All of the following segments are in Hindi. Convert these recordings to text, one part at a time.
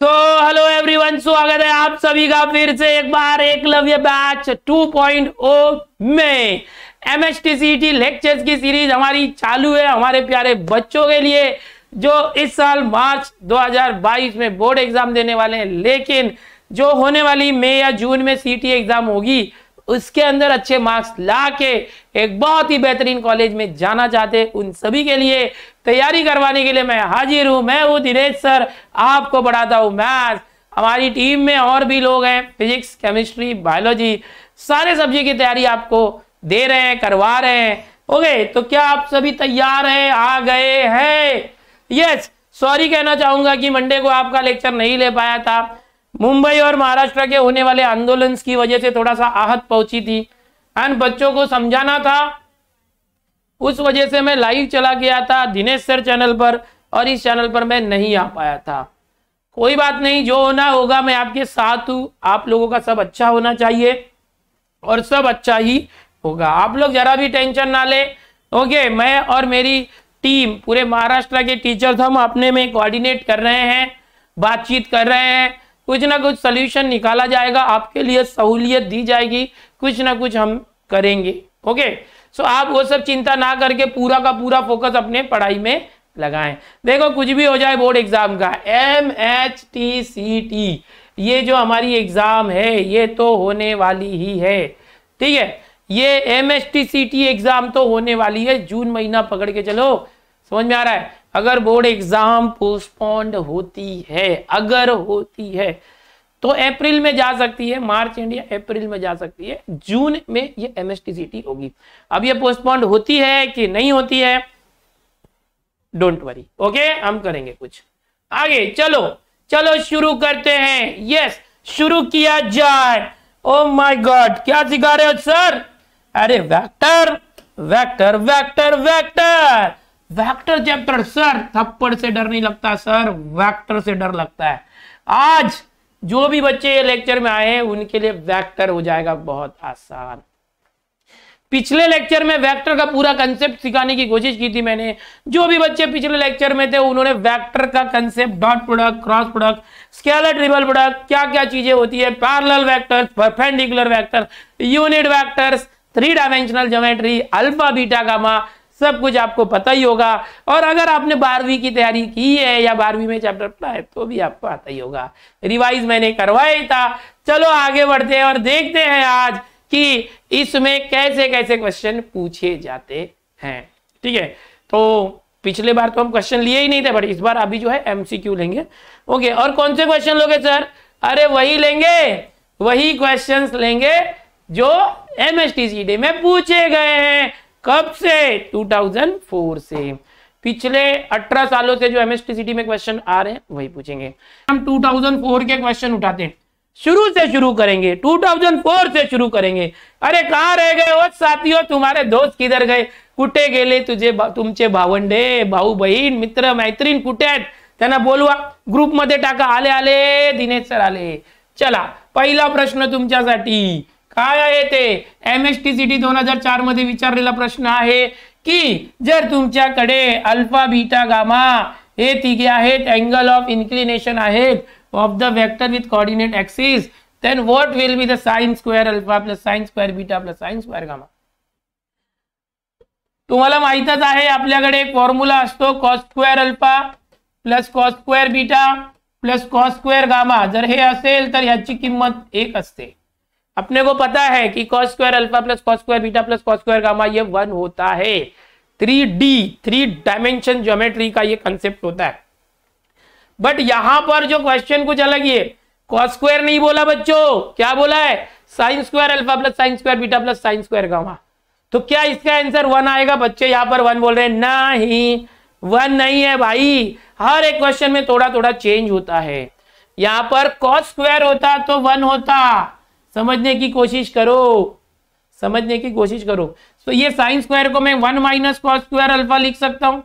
तो हेलो एवरीवन स्वागत है आप सभी का फिर से एक बार एक लव्य बैच 2.0 में एम एच टी लेक्चर्स की सीरीज हमारी चालू है हमारे प्यारे बच्चों के लिए जो इस साल मार्च 2022 में बोर्ड एग्जाम देने वाले हैं लेकिन जो होने वाली मई या जून में सीटी एग्जाम होगी उसके अंदर अच्छे मार्क्स ला के एक बहुत ही बेहतरीन कॉलेज में जाना चाहते उन सभी के लिए तैयारी करवाने के लिए मैं हाजिर हूँ मैं हूँ दिनेश सर आपको बढ़ाता हूँ मैथ हमारी टीम में और भी लोग हैं फिजिक्स केमिस्ट्री बायोलॉजी सारे सब्जी की तैयारी आपको दे रहे हैं करवा रहे हैं ओके तो क्या आप सभी तैयार हैं आ गए हैं यस सॉरी कहना चाहूंगा कि मंडे को आपका लेक्चर नहीं ले पाया था मुंबई और महाराष्ट्र के होने वाले आंदोलन की वजह से थोड़ा सा आहत पहुंची थी एंड बच्चों को समझाना था उस वजह से मैं लाइव चला गया था दिनेश सर चैनल पर और इस चैनल पर मैं नहीं आ पाया था कोई बात नहीं जो होना होगा मैं आपके साथ हूँ आप लोगों का सब अच्छा होना चाहिए और सब अच्छा ही होगा आप लोग जरा भी टेंशन ना ले ओके मैं और मेरी टीम पूरे महाराष्ट्र के टीचर्स हम अपने में कोऑर्डिनेट कर रहे हैं बातचीत कर रहे हैं कुछ ना कुछ सोल्यूशन निकाला जाएगा आपके लिए सहूलियत दी जाएगी कुछ ना कुछ हम करेंगे ओके सो आप वो सब चिंता ना करके पूरा का पूरा फोकस अपने पढ़ाई में लगाएं देखो कुछ भी हो जाए बोर्ड एग्जाम का M H T C T ये जो हमारी एग्जाम है ये तो होने वाली ही है ठीक है ये M S T C T exam तो होने वाली है जून महीना पकड़ के चलो समझ में आ रहा है अगर बोर्ड एग्जाम पोस्टपोन्ड होती है अगर होती है तो अप्रैल में जा सकती है मार्च इंडिया अप्रैल में जा सकती है जून में ये M S T C T होगी अब ये पोस्टपोन्ड होती है कि नहीं होती है डोंट वरी ओके हम करेंगे कुछ आगे चलो चलो शुरू करते हैं यस शुरू किया जाए ओ माय गॉड क्या सिखा रहे हो सर अरे vector vector vector vector vector chapter sir थप्पड़ से डर नहीं लगता सर वेक्टर से डर लगता है आज जो भी बच्चे ये लेक्चर में आए हैं उनके लिए वेक्टर हो जाएगा बहुत आसान पिछले लेक्चर में वेक्टर का पूरा कंसेप्ट सिखाने की कोशिश की थी मैंने जो भी बच्चे पिछले लेक्चर में थे उन्होंने वेक्टर का concept dot product cross product scalar triple product क्या क्या चीजें होती है parallel vectors perpendicular vector unit vectors three dimensional geometry alpha beta gamma सब कुछ आपको पता ही होगा और अगर आपने बारहवीं की तैयारी की है या बारहवीं में चैप्टर पढ़ा है तो भी आपको आता ही होगा रिवाइज मैंने करवाया था चलो आगे बढ़ते हैं और देखते हैं आज कि इसमें कैसे कैसे क्वेश्चन पूछे जाते हैं ठीक है तो पिछले बार तो हम क्वेश्चन लिए ही नहीं थे बट इस बार अभी जो है एमसीक्यू लेंगे ओके और कौन से क्वेश्चन लोगे सर अरे वही लेंगे वही क्वेश्चंस लेंगे जो एमएसटीसी डे में पूछे गए हैं कब से 2004 से पिछले 18 सालों से जो एमएसटीसीटी में क्वेश्चन आ रहे हैं वही पूछेंगे हम 2004 के क्वेश्चन उठाते हैं शुरू से शुरू करेंगे 2004 से शुरू करेंगे अरे कहा रह गए वो साथियों तुम्हारे दोस्त किधर गए कुटे गेले तुझे तुमचे भावंडे भाऊ बहन मित्र मैत्रीण कुटे आहेत त्यांना बोलवा ग्रुपमध्ये टाका आले आले दिनेश सर आले चला पहिला प्रश्न तुमच्यासाठी काय आहे ते एम चार मध्ये प्रश्न है कि जर तुमच्याकडे अल्फा बीटा गामा हे तिघे आहेत अँगल ऑफ इन्क्लिनेशन है of the vector with coordinate axis then what will be the sine square alpha plus sine square beta plus sine square gamma महित माहितच आहे आपल्याकडे एक formula cos square alpha plus cos square beta plus cos square gamma जर हे असेल तर एक असते अपने को पता है कि cos square alpha plus cos square beta plus cos square gamma ये वन होता है three D three dimension geometry का ये कंसेप्ट होता है बट यहां पर जो क्वेश्चन कुछ अलग ही है कॉस स्क्वायर नहीं बोला बच्चों क्या बोला है sine square alpha plus sine square beta plus sine square gamma तो क्या इसका आंसर वन आएगा बच्चे यहां पर वन बोल रहे हैं नहीं वन नहीं है भाई हर एक क्वेश्चन में थोड़ा थोड़ा चेंज होता है यहां पर कॉस स्क्वायर होता तो वन होता समझने की कोशिश करो समझने की कोशिश करो तो ये साइन स्क्वायर को मैं one minus cos square alpha लिख सकता हूँ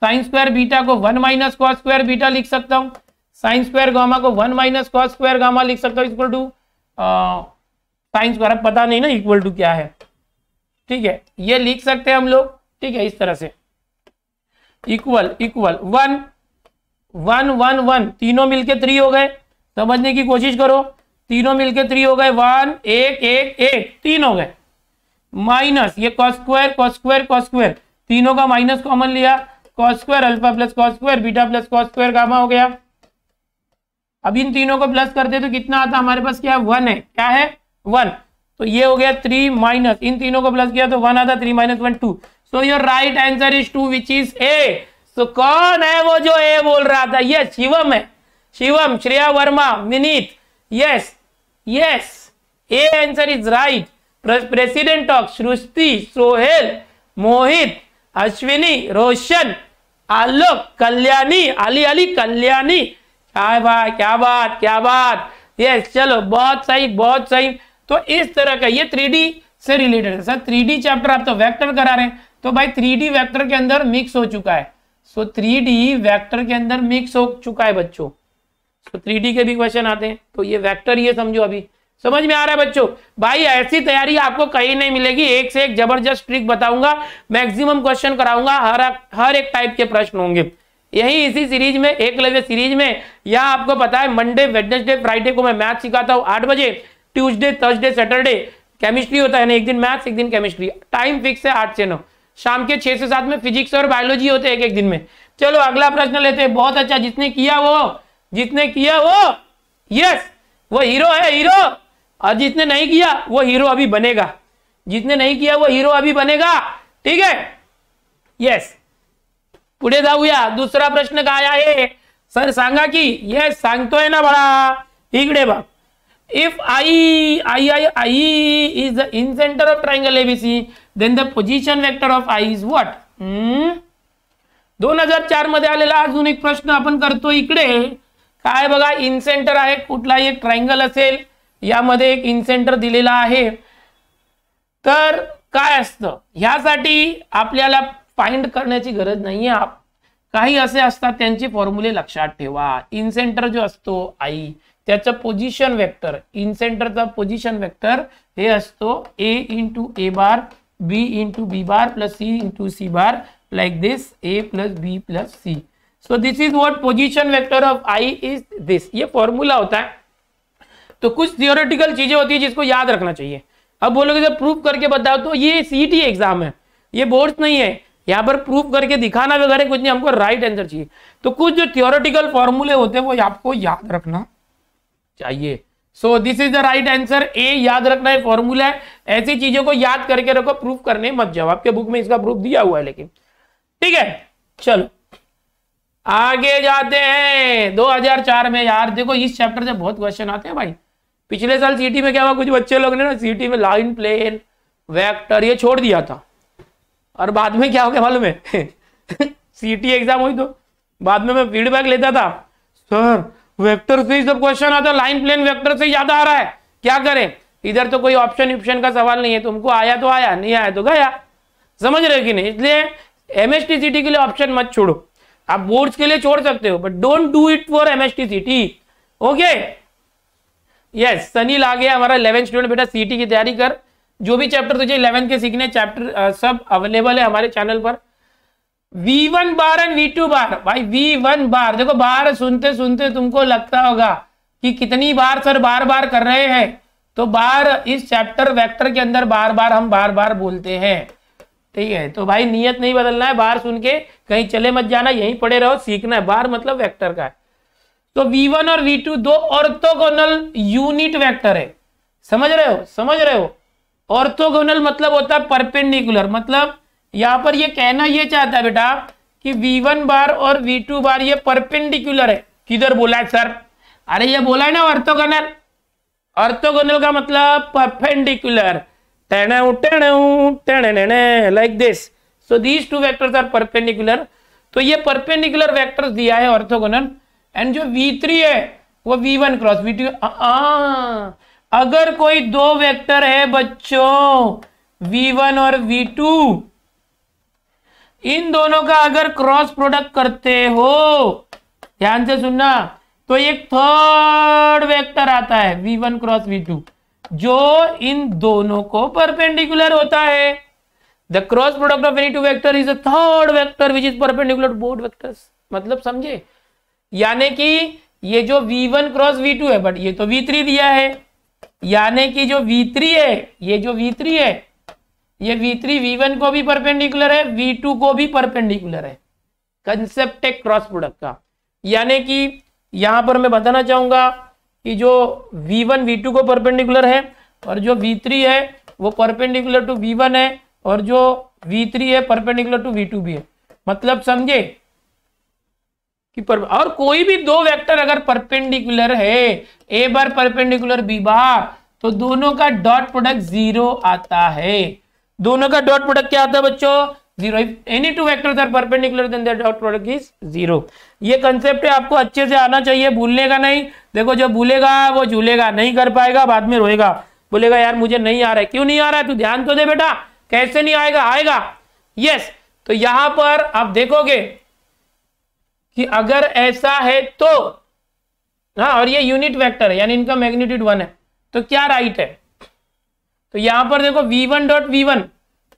साइन स्क्वायर बीटा को one minus cos square beta लिख सकता हूँ साइन स्क्वायर गामा को one minus cos square gamma लिख सकता हूँ इक्वल टू साइन स्क्वायर अब पता नहीं ना इक्वल टू क्या है ठीक है ये लिख सकते हैं हम लोग ठीक है इस तरह से equal equal one one one one तीनों मिलके थ्री हो गए समझने की कोशिश करो तीनों मिलके थ्री हो गए वन एक एक एक तीन हो गए माइनस ये cos square cos square cos square तीनों का माइनस कॉमन लिया cos square alpha plus cos square beta plus cos square gamma हो गया अब इन तीनों को प्लस करते तो कितना आता हमारे पास क्या वन है क्या है वन तो ये हो गया थ्री माइनस इन तीनों को प्लस किया तो वन आता three minus one two so your right answer is two which is A so कौन है वो जो ए बोल रहा था यस शिवम है Shivam Shreya Verma Vineet yes yes A answer is right president of Srishti Sohail Mohit Ashwini Roshan Alok Kalyani Ali Ali Kalyani क्या बात क्या बात क्या बात यस चलो बहुत सही बहुत सही तो इस तरह का ये थ्री से रिलेटेड है सर थ्री चैप्टर आप तो वेक्टर करा रहे हैं तो भाई थ्री वेक्टर के अंदर मिक्स हो चुका है सो थ्री वेक्टर के अंदर मिक्स हो चुका है बच्चों तो थ्री के भी क्वेश्चन आते हैं तो ये वैक्टर ये समझो अभी समझ में आ रहा है बच्चों भाई ऐसी तैयारी आपको कहीं नहीं मिलेगी एक से एक जबरदस्त ट्रिक बताऊंगा मैक्सिमम क्वेश्चन कराऊंगा हर हर एक टाइप के प्रश्न होंगे यही इसी सीरीज में एक लवे सीरीज में यह आपको पता है मंडे वेडनेसडे फ्राइडे को मैं मैथ सिखाता हूँ आठ बजे ट्यूजडे थर्सडे सैटरडे केमिस्ट्री होता है ना एक दिन मैथ्स एक दिन केमिस्ट्री टाइम फिक्स है आठ से नौ शाम के छह से सात में फिजिक्स और बायोलॉजी होते हैं एक एक दिन में चलो अगला प्रश्न लेते हैं बहुत अच्छा जिसने किया वो जिसने किया वो यस वो हीरो है हीरो और जिसने नहीं किया वो हीरो अभी बनेगा जिसने नहीं किया वो हिरो अभी बनेगा ठीक है यस पुढे जाऊया दुसरा प्रश्न आया है सर सांगा की येस है ना बाळा इकडे बा if I I I I is the incentre of triangle ABC then the position vector of I is what दोन हजार चार मध्य आज एक प्रश्न अपन करते इकडे काय बघा इनसेंटर आहे कुठलाही एक ट्रायंगल असेल यामध्ये एक इनसेंटर दिलेला आहे तर काय असतं ह्यासाठी आपल्याला फाइंड करण्याची गरज नाही आहे काही असे असतात त्यांचे फॉर्म्युले लक्षात ठेवा इनसेंटर जो असतो आई त्याचं पोझिशन वेक्टर इनसेंटरचा पोझिशन वेक्टर हे असतो A into A bar B into B bar plus C into C bar like this A plus B plus C so this is what position vector of I is this ये फॉर्मूला होता है तो कुछ थियोरेटिकल चीजें होती है जिसको याद रखना चाहिए अब बोलोगे जब प्रूफ करके बताओ तो ये सीटी एग्जाम है ये बोर्ड नहीं है यहाँ पर प्रूफ करके दिखाना वगैरह कुछ नहीं हमको राइट आंसर चाहिए तो कुछ जो थियोरेटिकल फॉर्मूले होते हैं वो आपको याद रखना चाहिए so this is the right answer A याद रखना है फॉर्मूला है ऐसी चीजों को याद करके रखो प्रूफ करने मत जाओ आपके बुक में इसका प्रूफ दिया हुआ है लेकिन ठीक है चलो आगे जाते हैं 2004 में यार देखो इस चैप्टर से बहुत क्वेश्चन आते हैं भाई पिछले साल सीटी में क्या हुआ कुछ बच्चे लोग ने ना सीटी में लाइन प्लेन वेक्टर ये छोड़ दिया था और बाद में क्या हो गया मालूम है सीटी एग्जाम हुई तो बाद में मैं फीडबैक लेता था सर वेक्टर से ही सब क्वेश्चन आता लाइन प्लेन वैक्टर से ज्यादा आ रहा है क्या करें इधर तो कोई ऑप्शन ऑप्शन का सवाल नहीं है तुमको आया तो आया नहीं आया तो गया समझ रहे कि नहीं इसलिए एमएसटी सीटी के लिए ऑप्शन मत छोड़ो आप बोर्ड्स के लिए छोड़ सकते हो but don't do it for MST CT okay yes Sunil आ गया हमारा इलेवन स्टूडेंट बेटा सीटी की तैयारी कर जो भी चैप्टर तुझे इलेवन के सीखने चैप्टर सब अवेलेबल है हमारे चैनल पर V one bar and V two bar भाई वी वन बार देखो बार सुनते सुनते तुमको लगता होगा कि कितनी बार सर बार बार कर रहे हैं तो बार इस चैप्टर वेक्टर के अंदर बार बार हम बार बार बोलते हैं ठीक है तो भाई नियत नहीं बदलना है बार सुन के कहीं चले मत जाना यहीं पड़े रहो सीखना है बार मतलब वेक्टर का है तो वन और टू दो ऑर्थोगोनल यूनिट वेक्टर है समझ रहे हो समझ रहे हो ऑर्थोगोनल मतलब होता है परपेंडिकुलर मतलब यहां पर ये कहना ये चाहता है बेटा कि वी वन बार और वी टू बार ये परपेंडिकुलर है किधर बोला है सर अरे ये बोला है ना ऑर्थोगोनल ऑर्थोगोनल का मतलब perpendicular like this so these two vectors are perpendicular तो ये परपेंडिकुलर वैक्टर्स दिया है ऑर्थोगोनल एंड जो v3 है वो v1 क्रॉस वी टू अगर कोई दो वेक्टर है बच्चों v1 और v2 इन दोनों का अगर क्रॉस प्रोडक्ट करते हो ध्यान से सुनना तो एक थर्ड वेक्टर आता है v1 क्रॉस v2 जो इन दोनों को परपेंडिकुलर होता है the cross product of any two vector is a third vector which is perpendicular both vector मतलब समझे यानी कि ये जो v1 वन क्रॉस वी है बट ये तो v3 दिया है यानी कि जो v3 है ये जो v3 है ये v3 v1 को भी परपेंडिकुलर है v2 को भी परपेंडिकुलर है कंसेप्ट क्रॉस प्रोडक्ट का यानी कि यहां पर मैं बताना चाहूंगा कि जो V1 V2 को परपेंडिकुलर है और जो V3 है वो परपेंडिकुलर टू V1 है और जो V3 है परपेंडिकुलर टू V2 भी है मतलब समझे कि पर और कोई भी दो वेक्टर अगर परपेंडिकुलर है A bar perpendicular B bar तो दोनों का डॉट प्रोडक्ट जीरो आता है दोनों का डॉट प्रोडक्ट क्या आता है बच्चों zero any two vectors are perpendicular then their dot product is zero ये कंसेप्ट है आपको अच्छे से आना चाहिए भूलने का नहीं देखो जो भूलेगा वो झूलेगा नहीं कर पाएगा बाद में रोएगा बोलेगा यार मुझे नहीं आ रहा है क्यों नहीं आ रहा है तू ध्यान तो दे बेटा कैसे नहीं आएगा आएगा यस तो यहां पर आप देखोगे कि अगर ऐसा है तो हाँ और ये यूनिट वेक्टर है यानी इनका मैग्नीट्यूड वन है तो क्या राइट है तो यहां पर देखो V one dot V one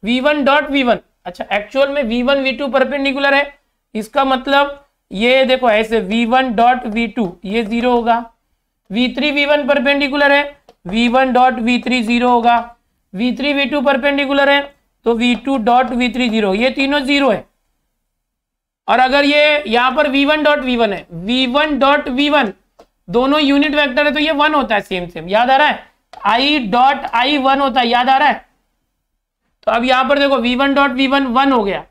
V one dot V one अच्छा एक्चुअल में V one V two perpendicular है इसका मतलब ये देखो ऐसे V one dot V two ये जीरो होगा V three V one perpendicular है v1 one dot V three zero होगा v3 v2 टू परपेंडिकुलर है तो V two dot V three zero ये तीनों जीरो है और अगर ये यहां पर v1 one dot V one है V one dot V one दोनों यूनिट वेक्टर है तो ये वन होता है सेम सेम याद आ रहा है आई डॉट आई वन होता है याद आ रहा है तो अब यहां पर देखो V one dot V one one हो गया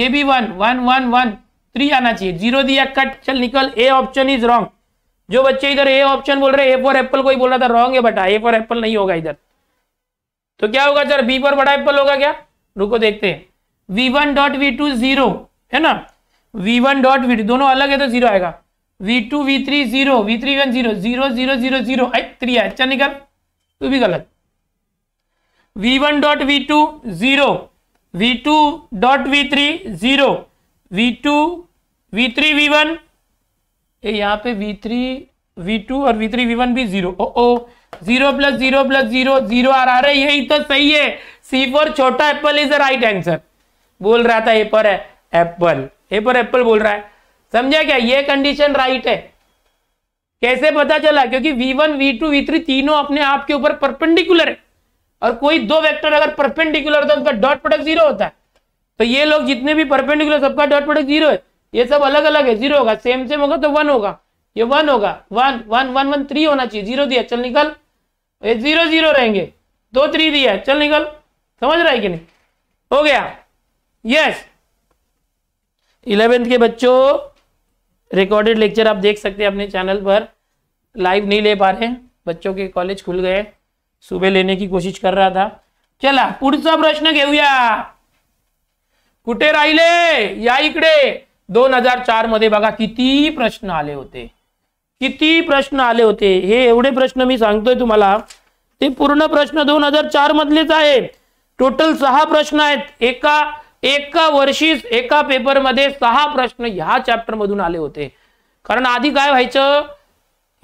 ये भी one one one one three आना चाहिए जीरो दिया कट चल निकल ए ऑप्शन इज रॉन्ग जो बच्चे इधर ए ऑप्शन बोल रहे ए फॉर एप्पल कोई बोल रहा था रॉन्ग है बटा ए फॉर एप्पल नहीं होगा इधर तो क्या होगा सर बी फॉर बड़ा एप्पल होगा क्या रुको देखते हैं V one dot V two zero है ना वी वन डॉट वी दोनों अलग है तो जीरो आएगा V two V three zero V three one zero zero zero zero zero three आया चल निकल तू भी गलत V one dot V two zero V two dot V three zero V2, V3, V1 ये यहाँ पे V3, V2 और V3, V1 भी जीरो ओ ओ zero plus zero plus zero zero आ रहा है यही तो सही है सी फोर छोटा apple is the right answer बोल रहा था ए पर है एप्पल ए पर एप्पल बोल रहा है समझा क्या ये कंडीशन राइट है कैसे पता चला क्योंकि v1, v2, v3 तीनों अपने आप के ऊपर परपेंडिकुलर है और कोई दो वेक्टर अगर परपेंडिकुलर तो उनका डॉट प्रोडक्ट जीरो होता है तो ये लोग जितने भी परपेंडिकुलर सबका डॉट प्रोडक्ट जीरो है ये सब अलग अलग है जीरो होगा सेम सेम होगा तो वन होगा ये वन होगा one one one one three होना चाहिए जीरो दिया चल निकल ये जीरो जीरो रहेंगे दो थ्री दिया चल निकल समझ रहा है कि नहीं हो गया यस इलेवेंथ के बच्चों रिकॉर्डेड लेक्चर आप देख सकते हैं अपने चैनल पर लाइव नहीं ले पा रहे बच्चों के कॉलेज खुल गए सुबह लेने की कोशिश कर रहा था चला पुढचा प्रश्न घेऊया कुठे राहिले या इकडे दोन हजार चार मध्ये बघा किती प्रश्न आले होते किती प्रश्न आले होते हे एवढे प्रश्न मी सांगतोय तुम्हाला ते पूर्ण प्रश्न दोन हजार चार मधलेच आहे टोटल सहा प्रश्न आहेत एका एका वर्षी एका मध्ये सहा प्रश्न ह्या चॅप्टर मधून आले होते कारण आधी काय व्हायचं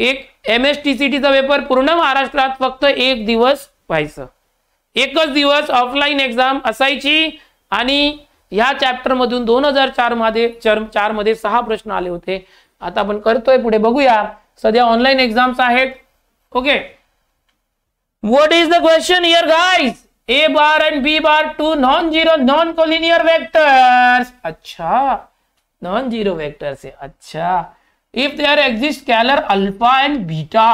एक एम एस टी सी टीचा पेपर पूर्ण महाराष्ट्रात फक्त एक दिवस व्हायचं एकच दिवस ऑफलाईन एक्झाम असायची आणि या मधुन दोन हजार चार मध्ये चार मध्य सहा प्रश्न आले होते आता अपन करते पुढे सद्या online online exams okay what is the question here guys A bar and B bar two non zero non collinear vectors अच्छा नॉन जीरो वेक्टर्स है अच्छा if they are exist scalar alpha and beta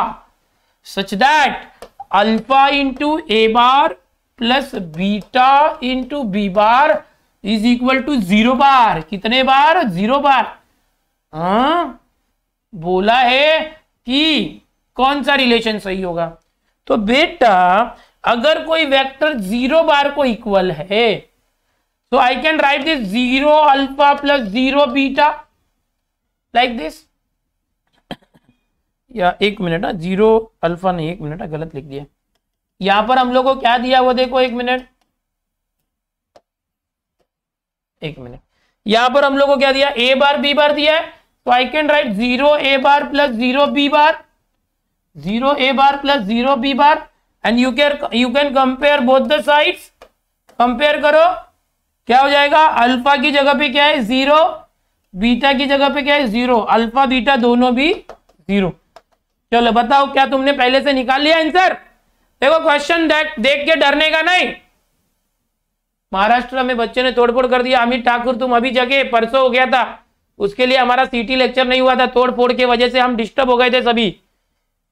such that alpha into A bar plus beta into B bar is equal to zero bar कितने बार जीरो बार आ? हाँ? बोला है कि कौन सा रिलेशन सही होगा तो बेटा अगर कोई वेक्टर जीरो बार को इक्वल है तो I can write this zero alpha plus zero beta like this या एक मिनट ना हाँ, जीरो अल्फा नहीं एक मिनट हाँ, गलत लिख दिया यहां पर हम लोग को क्या दिया वो देखो एक मिनट एक मिनट यहां पर हम लोग को क्या दिया ए बार बी बार दिया है तो I can write zero A bar plus zero B bar zero A bar plus zero B bar and you can you can compare both the sides compare करो क्या हो जाएगा अल्फा की जगह पे क्या है जीरो बीटा की जगह पे क्या है जीरो अल्फा बीटा दोनों भी जीरो चलो बताओ क्या तुमने पहले से निकाल लिया आंसर देखो क्वेश्चन देख के डरने का नहीं महाराष्ट्र में बच्चों ने तोड़फोड़ कर दिया अमित ठाकुर तुम अभी जगे परसों हो गया था उसके लिए हमारा सीटी लेक्चर नहीं हुआ था तोड़फोड़ के वजह से हम डिस्टर्ब हो गए थे सभी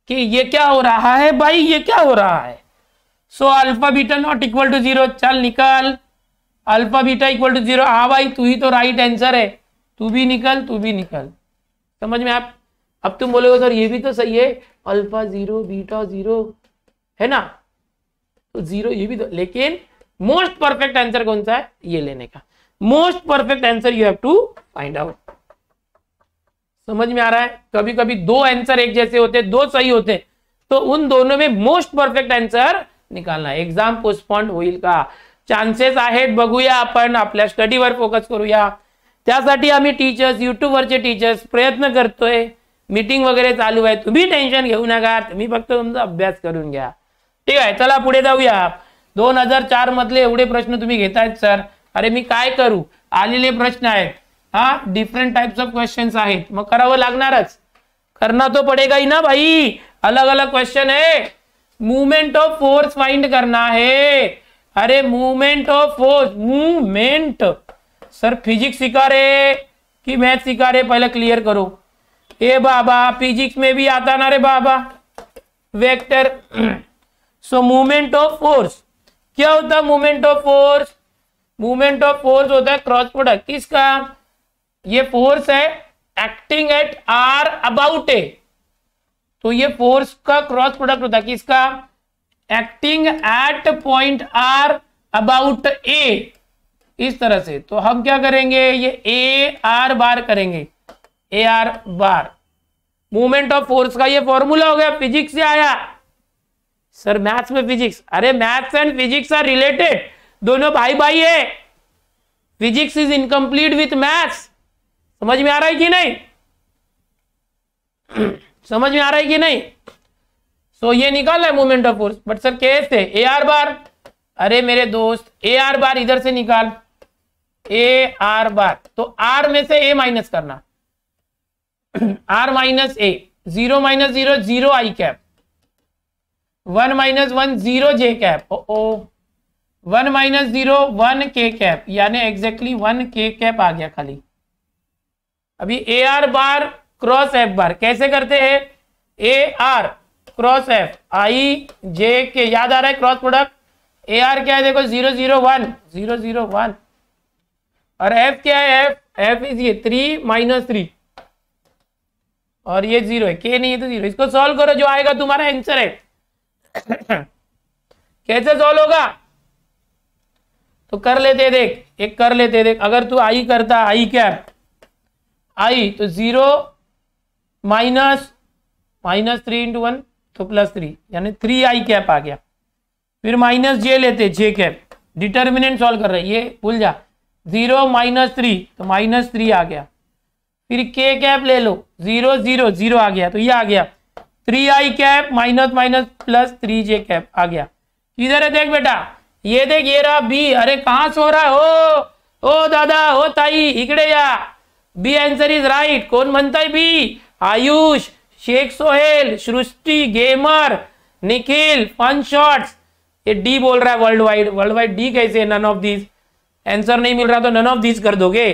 कि ये क्या हो रहा है भाई ये क्या हो रहा है so alpha beta not equal to zero चल निकल alpha beta equal to zero हाँ भाई तू ही तो राइट आंसर है तू भी निकल तू भी निकल समझ में आप अब तुम बोलोगे सर ये भी तो सही है अल्फा जीरो बीटा जीरो है ना तो जीरो ये भी तो लेकिन मोस्ट परफेक्ट आंसर कौन सा है ये लेने का most perfect answer you have to find out समझ में आ रहा है कभी कभी दो आंसर एक जैसे होते दो सही होते तो उन दोनों में मोस्ट परफेक्ट आंसर निकालना एग्जाम पोस्टपॉन्ड होईल का चान्सेस आहेत बघूया आपण आपल्या स्टडीवर फोकस करूया त्यासाठी आम्ही टीचर्स युट्यूबवरचे टीचर्स प्रयत्न करतोय मीटिंग वगैरे चालू आहे तुम्ही टेन्शन घेऊ नका तुम्ही फक्त तुमचा अभ्यास करून घ्या ठीक आहे चला पुढे जाऊया दोन हजार चार मधले एवढे प्रश्न तुम्ही घेतायत सर अरे मी काय करू आलेले प्रश्न आहेत हा डिफरंट टाइप्स ऑफ क्वेश्चन आहेत मग करावं लागणारच करना तो पड़ेगा ही ना भाई अलग अलग क्वेश्चन है मूवमेंट ऑफ फोर्स फाइंड करना है अरे movement of force movement sir physics सिखा रहे कि मैथ सिखा रहे पहले क्लियर करो ए बाबा फिजिक्स में बी आता ना रे बाबा vector so movement of force क्या होता है movement of force movement of force होता है क्रॉस प्रोडक्ट किसका ये फोर्स है acting at R about A तो ये फोर्स का क्रॉस प्रोडक्ट होता है किसका acting at point R about A इस तरह से तो हम क्या करेंगे ये ए आर बार करेंगे A R bar movement of force का ये फॉर्मूला हो गया फिजिक्स से आया सर मैथ्स में फिजिक्स अरे maths and physics are related दोनों भाई भाई है physics is incomplete with maths समझ में आ रहा है कि नहीं समझ में आ रहा है कि नहीं सो so, ये निकाल है movement of force but sir कैसे ए आर बार अरे मेरे दोस्त ए आर बार इधर से निकाल ए आर बार तो आर में से ए माइनस करना R minus A zero minus zero zero I cap one minus one zero J cap O one minus zero one K cap यानी एग्जैक्टली वन के कैप आ गया खाली अभी A R bar cross F bar कैसे करते हैं A R cross F I J K याद आ रहा है क्रॉस प्रोडक्ट ए आर क्या है देखो zero zero one zero zero one और एफ क्या है एफ एफ इज ये थ्री माइनस थ्री और ये जीरो है के नहीं है तो जीरो इसको सॉल्व करो जो आएगा तुम्हारा आंसर है कैसे सॉल्व होगा तो कर लेते देख एक कर लेते देख अगर तू आई करता आई कैप आई तो zero minus minus three into one तो प्लस थ्री यानी थ्री आई कैप आ गया फिर माइनस जे लेते जे कैप डिटर्मिनेंट सॉल्व कर रहे ये भूल जा जीरो माइनस थ्री तो माइनस थ्री आ गया फिर के कैप ले लो जीरो जीरो जीरो आ गया तो ये आ गया three I cap minus minus plus three J cap आ गया इधर है देख बेटा ये देख ये रहा बी अरे कहाँ सो रहा है ओ ओ दादा ओ ताई इकड़े या बी आंसर इज राइट कौन बनता है B Ayush Shaikh Sohail Srishti gamer Nikhil fun shots ये डी बोल रहा है world wide world wide D कैसे नन ऑफ दिस आंसर नहीं मिल रहा तो नन ऑफ दिस कर दोगे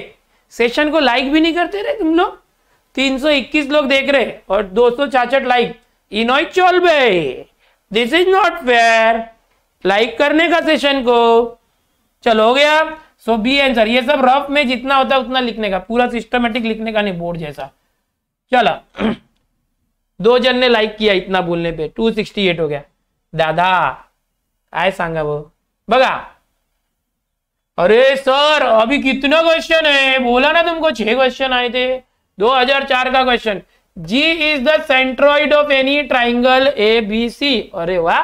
सेशन को लाइक भी नहीं करते रहे तुम लोग 321 लोग देख रहे और दो लाइक चल बे this is not fair like करने का सेशन को चलो हो गया सो बी आंसर ये सब रफ में जितना होता है उतना लिखने का पूरा सिस्टमेटिक लिखने का नहीं बोर्ड जैसा चला दो जन ने लाइक किया इतना बोलने पे 268 हो गया दादा आए सांगा वो बगा अरे सर अभी कितना क्वेश्चन है बोला ना तुमको छह क्वेश्चन आए थे 2004 का question G is the centroid of any triangle A B C अरे वाह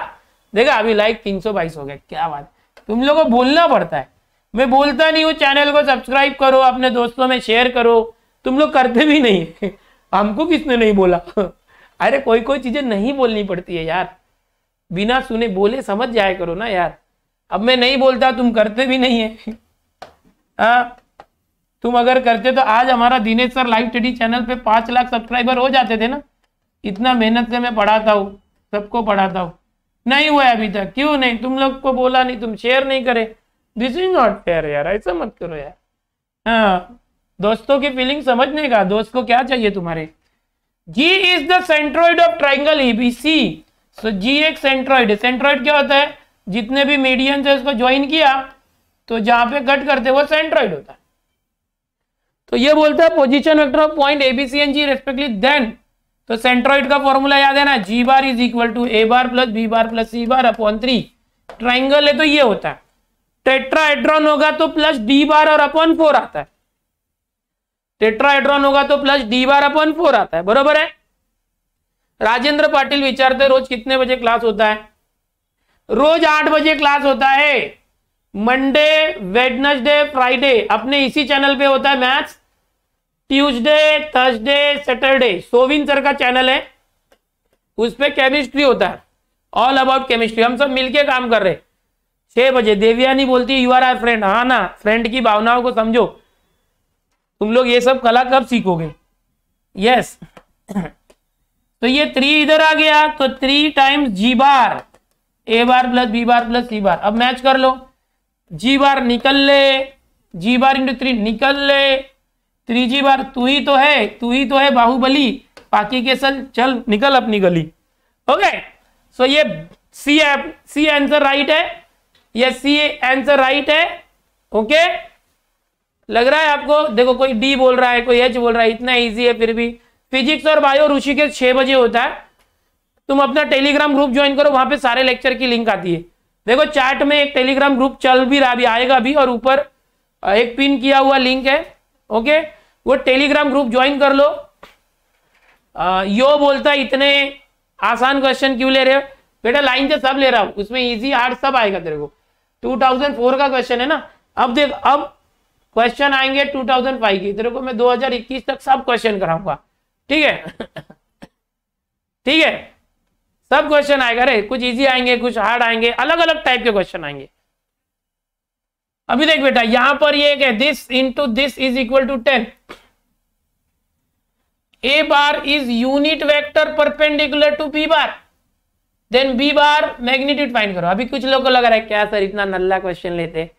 देखा अभी लाइक तीन सौ बाईस हो गया क्या बात तुम लोग को बोलना पड़ता है मैं बोलता नहीं हूँ चैनल को सब्सक्राइब करो अपने दोस्तों में शेयर करो तुम लोग करते भी नहीं हमको किसने नहीं बोला अरे कोई कोई चीजें नहीं बोलनी पड़ती है यार बिना सुने बोले समझ जाया करो ना यार अब मैं नहीं बोलता तुम करते भी नहीं है आ? हाँ। तुम अगर करते तो आज हमारा Dinesh sir live study channel पे पांच लाख सब्सक्राइबर हो जाते थे ना इतना मेहनत से मैं पढ़ाता हूँ सबको पढ़ाता हूँ नहीं हुआ अभी तक क्यों नहीं तुम लोग को बोला नहीं तुम शेयर नहीं करे दिस इज नॉट फेयर यार ऐसा मत करो यार हाँ दोस्तों की फीलिंग समझने का दोस्त को क्या चाहिए तुम्हारे G is centroid of triangle C so G एक सेंट्रॉइड सेंट्रॉइड क्या होता है जितने भी मीडियम से उसको ज्वाइन किया तो जहां पे कट करते वो सेंट्रॉइड होता है तो ये बोलता है position vector of point A B C respectively then तो सेंट्रोइड का फॉर्मूला याद है ना G bar is equal to A bar plus B bar plus C bar upon three triangle है तो ये होता है टेट्राइड्रॉन होगा तो प्लस डी बार और अपॉन फोर आता है टेट्राइड्रॉन होगा तो plus D bar upon four आता है बरोबर है राजेंद्र पाटिल विचारते रोज कितने बजे क्लास होता है रोज आठ बजे क्लास होता है मंडे वेडनसडे फ्राइडे अपने इसी चैनल पे होता है मैथ्स ट्यूजडे थर्सडे सैटरडे सोविन सर का चैनल है उस पर केमिस्ट्री होता है ऑल अबाउट केमिस्ट्री हम सब मिलके काम कर रहे छह बजे देवयानी बोलती है यू आर आर फ्रेंड हाँ ना फ्रेंड की भावनाओं को समझो तुम लोग ये सब कला कब सीखोगे यस yes. तो ये थ्री इधर आ गया तो three times G bar A bar plus B bar plus C bar अब मैच कर लो जी बार निकल ले जी बार इंटू थ्री निकल ले त्रीजी बार तू ही तो है तू ही तो है बाहुबली बाकी के सल चल निकल अपनी गली ओके सो ये सी सी आंसर राइट है ये सी आंसर राइट है ओके लग रहा है आपको देखो कोई डी बोल रहा है कोई एच बोल रहा है इतना इजी है फिर भी फिजिक्स और बायो रुचि के छह बजे होता है तुम अपना टेलीग्राम ग्रुप ज्वाइन करो वहां पे सारे लेक्चर की लिंक आती है देखो चैट में एक टेलीग्राम ग्रुप चल भी रहा अभी आएगा अभी और ऊपर एक पिन किया हुआ लिंक है ओके वो टेलीग्राम ग्रुप ज्वाइन कर लो आ, यो बोलता है इतने आसान क्वेश्चन क्यों ले रहे हो बेटा लाइन से तो सब ले रहा हूं उसमें इजी हार्ड सब आएगा तेरे को 2004 का क्वेश्चन है ना अब देख अब क्वेश्चन आएंगे 2005 की तेरे को मैं 2021 तक सब क्वेश्चन कराऊंगा ठीक है ठीक है सब क्वेश्चन आएगा अरे कुछ इजी आएंगे कुछ हार्ड आएंगे अलग अलग टाइप के क्वेश्चन आएंगे अभी देख बेटा यहां पर ये क्या this into this is equal to ten A bar is unit vector perpendicular to B bar then B bar magnitude find करो अभी कुछ लोगों को लग रहा है क्या सर इतना नल्ला क्वेश्चन लेते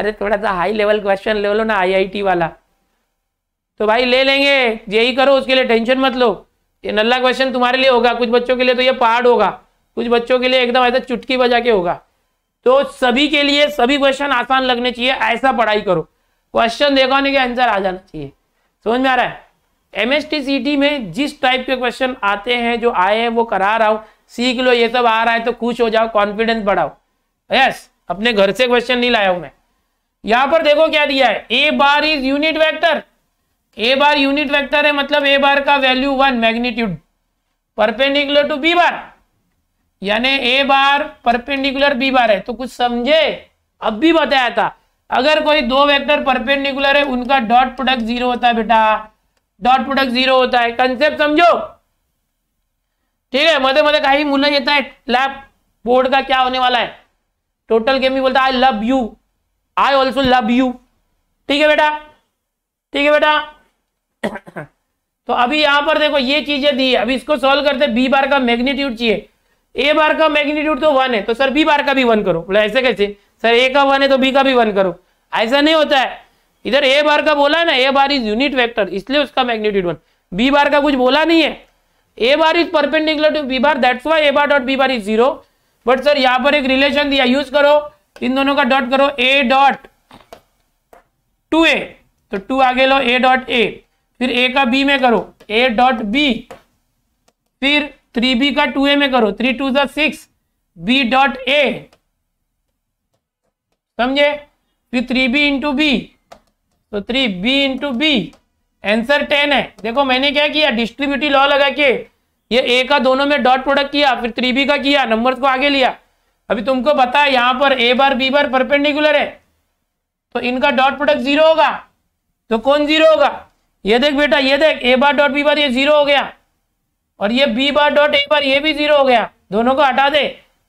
अरे थोड़ा सा हाई लेवल क्वेश्चन ले लो ना आईआईटी वाला तो भाई ले लेंगे ही करो उसके लिए टेंशन मत लो ये नल्ला क्वेश्चन तुम्हारे लिए होगा कुछ बच्चों के लिए तो ये पार्ट होगा कुछ बच्चों के लिए एकदम ऐसा चुटकी बजा के होगा तो सभी के लिए सभी क्वेश्चन आसान लगने चाहिए ऐसा पढ़ाई करो क्वेश्चन देखा नहीं के आंसर आ जाना चाहिए समझ में आ रहा है एम में जिस टाइप के क्वेश्चन आते हैं जो आए हैं वो करा रहा हो सीख लो ये सब आ रहा है तो खुश हो जाओ कॉन्फिडेंस बढ़ाओ यस अपने घर से क्वेश्चन नहीं लाया हूं मैं यहां पर देखो क्या दिया है A bar is unit vector A bar unit vector है मतलब ए बार का value one magnitude perpendicular to B bar यानी A bar perpendicular B bar है तो कुछ समझे अब भी बताया था अगर कोई दो वेक्टर परपेंडिकुलर है उनका डॉट प्रोडक्ट जीरो होता है बेटा डॉट प्रोडक्ट जीरो होता है कंसेप्ट समझो ठीक है मधे मधे का ही येत ये लैब बोर्ड का क्या होने वाला है टोटल गेम भी बोलता I love you I also love you ठीक है बेटा ठीक है बेटा तो अभी यहां पर देखो ये चीजें दी है अभी इसको सॉल्व करते बी बार का मैग्नीट्यूड चाहिए ए बार का मैग्नीट्यूड तो वन है तो सर बी बार का भी वन करो बोले ऐसे कैसे सर ए का वन है तो बी का भी वन करो ऐसा नहीं होता है इधर ए बार का बोला ना A bar is unit vector इसलिए उसका मैग्नीट्यूड वन बी बार का कुछ बोला नहीं है A bar is perpendicular to B bar that's why A bar dot B bar is zero but sir यहां पर एक रिलेशन दिया यूज करो इन दोनों का डॉट करो ए डॉट टू ए तो टू आगे लो ए डॉट ए फिर ए का बी में करो ए डॉट बी फिर थ्री बी का टू ए में करो थ्री टू जो सिक्स बी डॉट ए समझे फिर थ्री बी इंटू बी तो three B into B answer ten है देखो मैंने क्या किया डिस्ट्रीब्यूटिव लॉ लगा के ये ए का दोनों में डॉट प्रोडक्ट किया फिर थ्री बी का किया नंबर्स को आगे लिया अभी तुमको बताया यहां पर ए बार बी बार परपेंडिकुलर है तो इनका डॉट प्रोडक्ट जीरो होगा तो कौन जीरो होगा ये देख बेटा ये देख ए बार डॉट बी बार ये जीरो हो गया और ये बी बार डॉट ए बार ये भी जीरो हो गया दोनों को हटा दे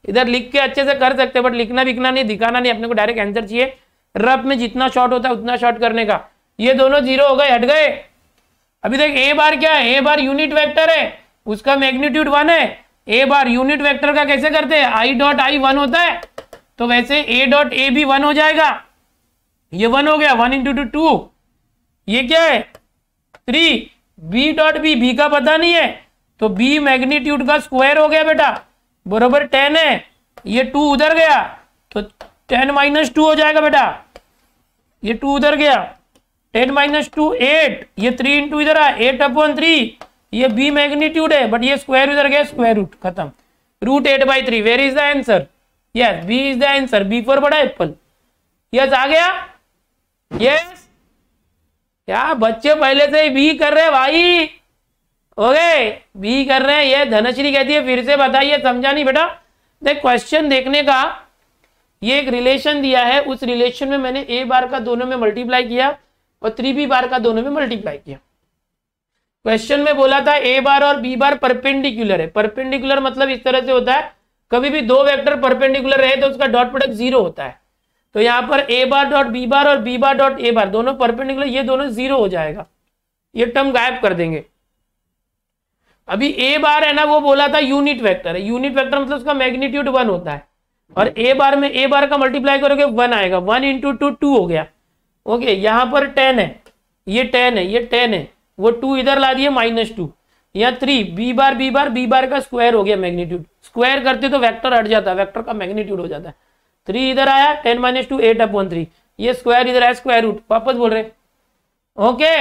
इधर लिख के अच्छे से कर सकते बट लिखना बिखना नहीं दिखाना नहीं अपने को डायरेक्ट आंसर चाहिए रफ में जितना शॉर्ट होता है उतना शॉर्ट करने का ये दोनों जीरो हो गए हट गए अभी देख ए बार क्या है ए बार यूनिट वेक्टर है उसका मैग्नीट्यूड वन है ए बार यूनिट वेक्टर का कैसे करते हैं आई डॉट आई वन होता है तो वैसे ए डॉट ए भी वन हो जाएगा ये वन हो गया वन इंटू टू टू ये क्या है three B dot B B का पता नहीं है तो बी मैग्नीट्यूड का स्क्वायर हो गया बेटा बराबर टेन है ये टू उधर गया तो टेन माइनस टू हो जाएगा बेटा ये टू उधर गया टेन माइनस टू एट ये थ्री इंटू इधर आया एट अपॉन थ्री ये B मैग्नीट्यूड है बट ये स्क्वायर उधर गया स्क्वायर रूट खत्म root eight by three where is the answer yes B is the answer B for बड़ा एप्पल यस आ गया यस क्या बच्चे पहले से बी कर रहे भाई ओके बी कर रहे हैं ये धनश्री कहती है फिर से बताइए समझा नहीं बेटा देख क्वेश्चन देखने का ये एक रिलेशन दिया है उस रिलेशन में मैंने ए बार का दोनों में मल्टीप्लाई किया और थ्री बी बार का दोनों में मल्टीप्लाई किया क्वेश्चन में बोला था ए बार और बी बार परपेंडिकुलर है परपेंडिकुलर मतलब इस तरह से होता है कभी भी दो वेक्टर परपेंडिकुलर रहे तो उसका डॉट प्रोडक्ट जीरो होता है तो यहाँ पर ए बार डॉट बी बार और बी बार डॉट ए बार दोनों परपेंडिकुलर ये दोनों जीरो हो जाएगा ये टर्म गायब कर देंगे अभी ए बार है ना वो बोला था यूनिट वेक्टर है यूनिट वेक्टर मतलब उसका मैग्नीट्यूड वन होता है और ए बार में ए बार का मल्टीप्लाई करोगे वन आएगा वन इंटू टू टू हो गया ओके यहाँ पर टेन है ये टेन है ये टेन है वो टू इधर ला दिए माइनस टू या three B bar B bar B bar का स्क्वायर हो गया मैग्नीट्यूड स्क्वायर करते तो वैक्टर हट जाता है वैक्टर का मैग्नीट्यूड हो जाता है थ्री इधर आया ten minus two eight upon three ये स्क्वायर इधर आया स्क्वायर रूट वापस बोल रहे ओके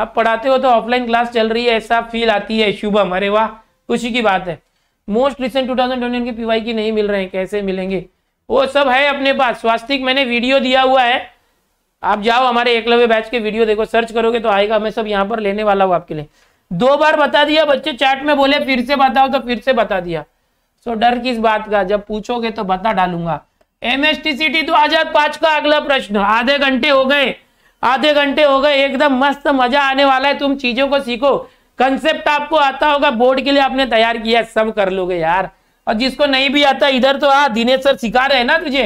आप पढ़ाते हो तो ऑफलाइन क्लास चल रही है ऐसा फील आती है शुभम अरे वाह खुशी की बात है most recent two thousand twenty के पीवाई की नहीं मिल रहे हैं कैसे मिलेंगे वो सब है अपने पास स्वास्थ्य मैंने वीडियो दिया हुआ है आप जाओ हमारे एकलव्य बैच के वीडियो देखो सर्च करोगे तो आएगा मैं सब यहाँ पर लेने वाला हूँ आपके लिए दो बार बता दिया बच्चे चैट में बोले फिर से बताओ तो फिर से बता दिया सो डर किस बात का जब पूछोगे तो बता डालूंगा M S T C T दो पांच का अगला प्रश्न आधे घंटे हो गए आधे घंटे हो गए एकदम मस्त मजा आने वाला है तुम चीजों को सीखो कंसेप्ट आपको आता होगा बोर्ड के लिए आपने तैयार किया सब कर लोगे यार और जिसको नहीं भी आता इधर तो आ दिनेश सर सिखा रहे हैं ना तुझे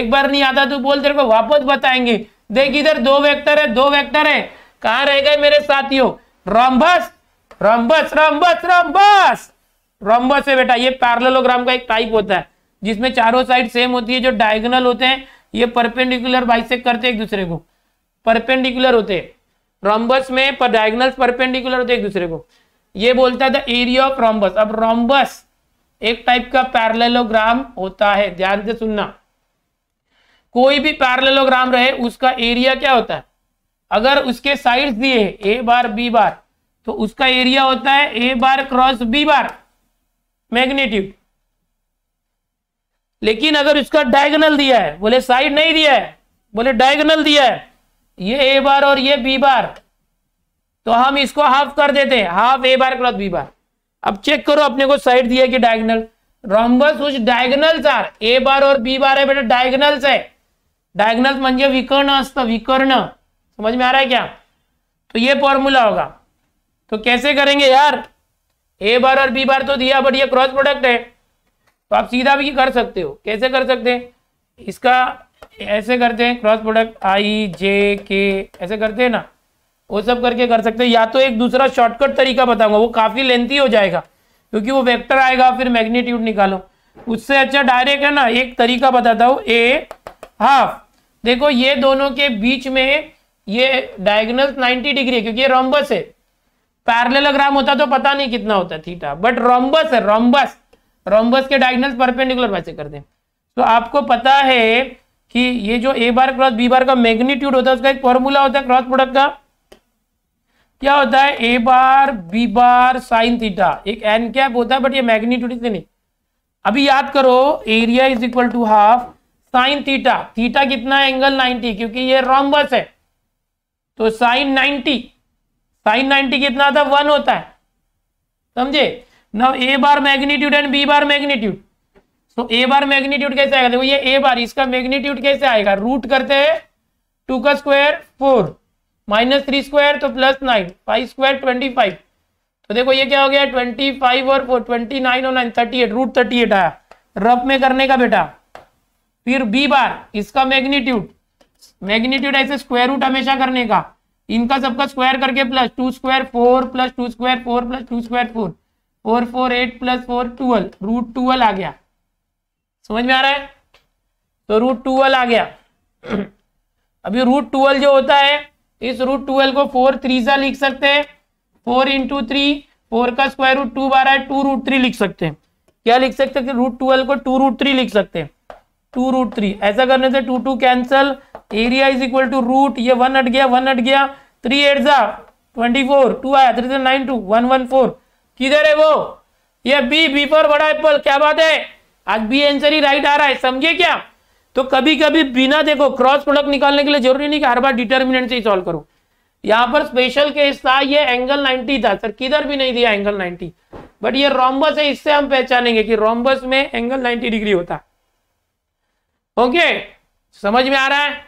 एक बार नहीं आता तू बोल तेरे को वापस बताएंगे देख इधर दो वेक्टर है दो वेक्टर है कहा रह गए मेरे साथियों rhombus rhombus rhombus rhombus rhombus है बेटा ये पैरलोग्राम का एक टाइप होता है जिसमें चारों साइड सेम होती है जो डायगोनल होते हैं ये परपेंडिकुलर बाइसेक करते हैं एक दूसरे को परपेंडिकुलर होते रॉम्बस में पर डायगनल परपेंडिकुलर होते एक दूसरे को ये बोलता था एरिया ऑफ रॉम्बस अब रॉम्बस एक टाइप का पैरलेलोग्राम होता है ध्यान से सुनना कोई भी पैरलेलोग्राम रहे उसका एरिया क्या होता है अगर उसके साइड दिए ए बार बी बार तो उसका एरिया होता है A bar cross B bar magnitude लेकिन अगर उसका डायगनल दिया है बोले साइड नहीं दिया है बोले डायगनल दिया है ये ए बार और ये बी बार तो हम इसको हाफ कर देते हैं half A bar cross B bar अब चेक करो अपने को साइड दिया कि डायगनल रॉम्बस उस डायगनल्स आर ए बार और बी बार है बेटा डायगनल्स है डायगनल्स मे विकर्ण असतं विकर्ण समझ में आ रहा है क्या तो ये फॉर्मूला होगा तो कैसे करेंगे यार ए बार और बी बार तो दिया बट ये क्रॉस प्रोडक्ट है तो आप सीधा भी कर सकते हो कैसे कर सकते हैं इसका ऐसे करते हैं क्रॉस प्रोडक्ट आई जे के ऐसे करते हैं ना वो सब करके कर सकते हैं या तो एक दूसरा शॉर्टकट तरीका बताऊंगा वो काफ़ी लेंथी हो जाएगा क्योंकि वो वेक्टर आएगा फिर मैग्नीट्यूड निकालो उससे अच्छा डायरेक्ट है ना एक तरीका बताता हूँ ए हाफ देखो ये दोनों के बीच में ये डायगनल 90 डिग्री है क्योंकि ये रोम्बस है पैरलेलोग्राम होता तो पता नहीं कितना होता थीटा बट रोम्बस है रोम्बस रोम्बस के डायगनल परपेंडिकुलर वैसे कर दे तो आपको पता है कि ये जो ए बार क्रॉस बी बार का मैग्नीट्यूड होता है उसका एक फॉर्मूला होता है क्रॉस प्रोडक्ट का क्या होता है A bar B bar sine theta एक एन कैप होता है बट ये मैग्नीट्यूड इसलिए नहीं अभी याद करो area is equal to half sine theta theta कितना है एंगल 90 क्योंकि ये रॉम्बस है तो साइन 90 साइन 90 कितना था वन होता है समझे ना A bar magnitude and B bar magnitude तो ए बार मैग्नीट्यूड कैसे आएगा देखो ये ए बार इसका मैग्नीट्यूड कैसे आएगा रूट करते हैं टू का square four minus three square तो plus nine five square twenty five तो देखो ये क्या हो गया ट्वेंटी फाइव और फोर ट्वेंटी नाइन और nine thirty eight root thirty eight आया रफ में करने का बेटा फिर बी बार इसका मैग्नीट्यूड मैग्नीट्यूड ऐसे स्क्वायर रूट हमेशा करने का इनका सबका स्क्वायर करके plus two square four plus two square four plus two square four four four eight plus four twelve root twelve आ गया समझ में आ रहा है तो रूट टूवेल्व आ गया अभी रूट टूवेल्व जो होता है इस रूट टूवेल्व को फोर थ्री सा लिख सकते हैं फोर इंटू थ्री फोर का स्क्वायर रूट टू बारह टू रूट थ्री लिख सकते हैं क्या लिख सकते हैं रूट टूवेल्व को टू रूट थ्री लिख सकते हैं टू रूट थ्री ऐसा करने से two two cancel area is equal to root ये वन हट गया वन हट गया थ्री एट जा ट्वेंटी फोर टू आया three nine two one one four किधर है वो ये बी बी फॉर बड़ा एप्पल क्या बात है आज बी आंसर ही राइट आ रहा है समझे क्या तो कभी कभी बिना देखो क्रॉस प्रोडक्ट निकालने के लिए जरूरी नहीं कि हर बार डिटर्मिनेंट से ही सॉल्व करो यहाँ पर स्पेशल केस था ये एंगल 90 था सर किधर भी नहीं दिया एंगल 90 बट ये रोम्बस है इससे हम पहचानेंगे कि रोम्बस में एंगल 90 डिग्री होता ओके okay, समझ में आ रहा है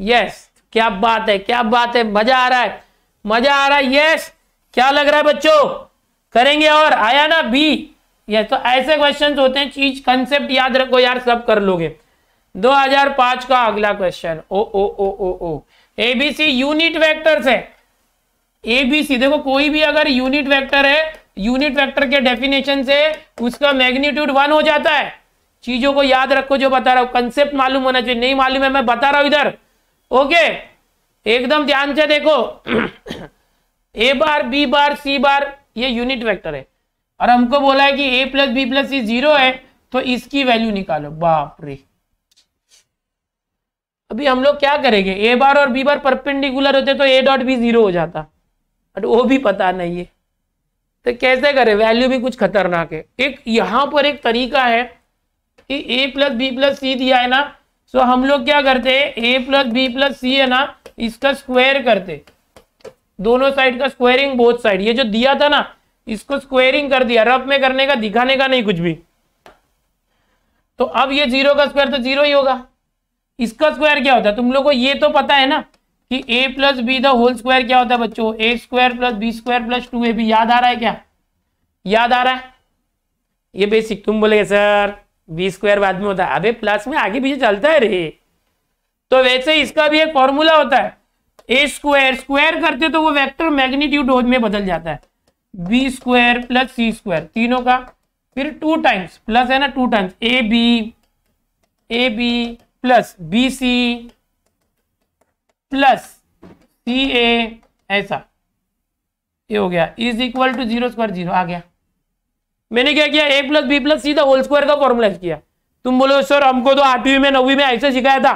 यस yes, क्या बात है क्या बात है मजा आ रहा है मजा आ रहा है यस yes, क्या लग रहा है बच्चों करेंगे और आया ना बी ये तो ऐसे क्वेश्चन होते हैं चीज कंसेप्ट याद रखो यार सब कर लोगे 2005 का अगला question O O O O O A B C unit vectors है एबीसी देखो कोई भी अगर यूनिट वेक्टर है यूनिट वेक्टर के डेफिनेशन से उसका मैग्नीट्यूड वन हो जाता है चीजों को याद रखो जो बता रहा हूं कंसेप्ट मालूम होना चाहिए नहीं मालूम है मैं बता रहा हूं इधर ओके एकदम ध्यान से देखो ए बार बी बार सी बार ये यूनिट वेक्टर है और हमको बोला है कि A plus B plus C zero है तो इसकी वैल्यू निकालो बाप रे अभी हम लोग क्या करेंगे ए बार और बी बार परपेंडिकुलर होते तो ए डॉट बी जीरो हो जाता बट वो भी पता नहीं है तो कैसे करें वैल्यू भी कुछ खतरनाक है एक यहां पर एक तरीका है कि A plus B plus C दिया है ना सो तो हम लोग क्या करते हैं A plus B plus C है ना इसका स्क्वायर करते दोनों साइड का स्क्वायरिंग बोथ साइड ये जो दिया था ना इसको स्क्वेयरिंग कर दिया रफ में करने का दिखाने का नहीं कुछ भी तो अब ये जीरो का स्क्वायर तो जीरो ही होगा इसका स्क्वायर क्या होता है तुम लोग को ये तो पता है ना कि A plus B the whole square क्या होता है बच्चों A square plus B square plus two A B याद आ रहा है क्या याद आ रहा है ये बेसिक तुम बोलेगे सर बी स्क्वायर बाद में होता है अबे प्लस में आगे पीछे चलता है रे तो वैसे इसका भी एक फॉर्मूला होता है ए स्क्वायर स्क्वायर करते तो वो वेक्टर मैग्नीट्यूड में बदल जाता है B square plus C squared तीनों का फिर टू टाइम्स प्लस है ना two times A B A B plus B C plus C A ऐसा ये हो गया is equal to zero squared zero आ गया मैंने क्या किया A plus B plus C था होल स्क्वायर का फॉर्मूला किया तुम बोलो सर हमको तो आठवीं में नौवीं में ऐसा सिखाया था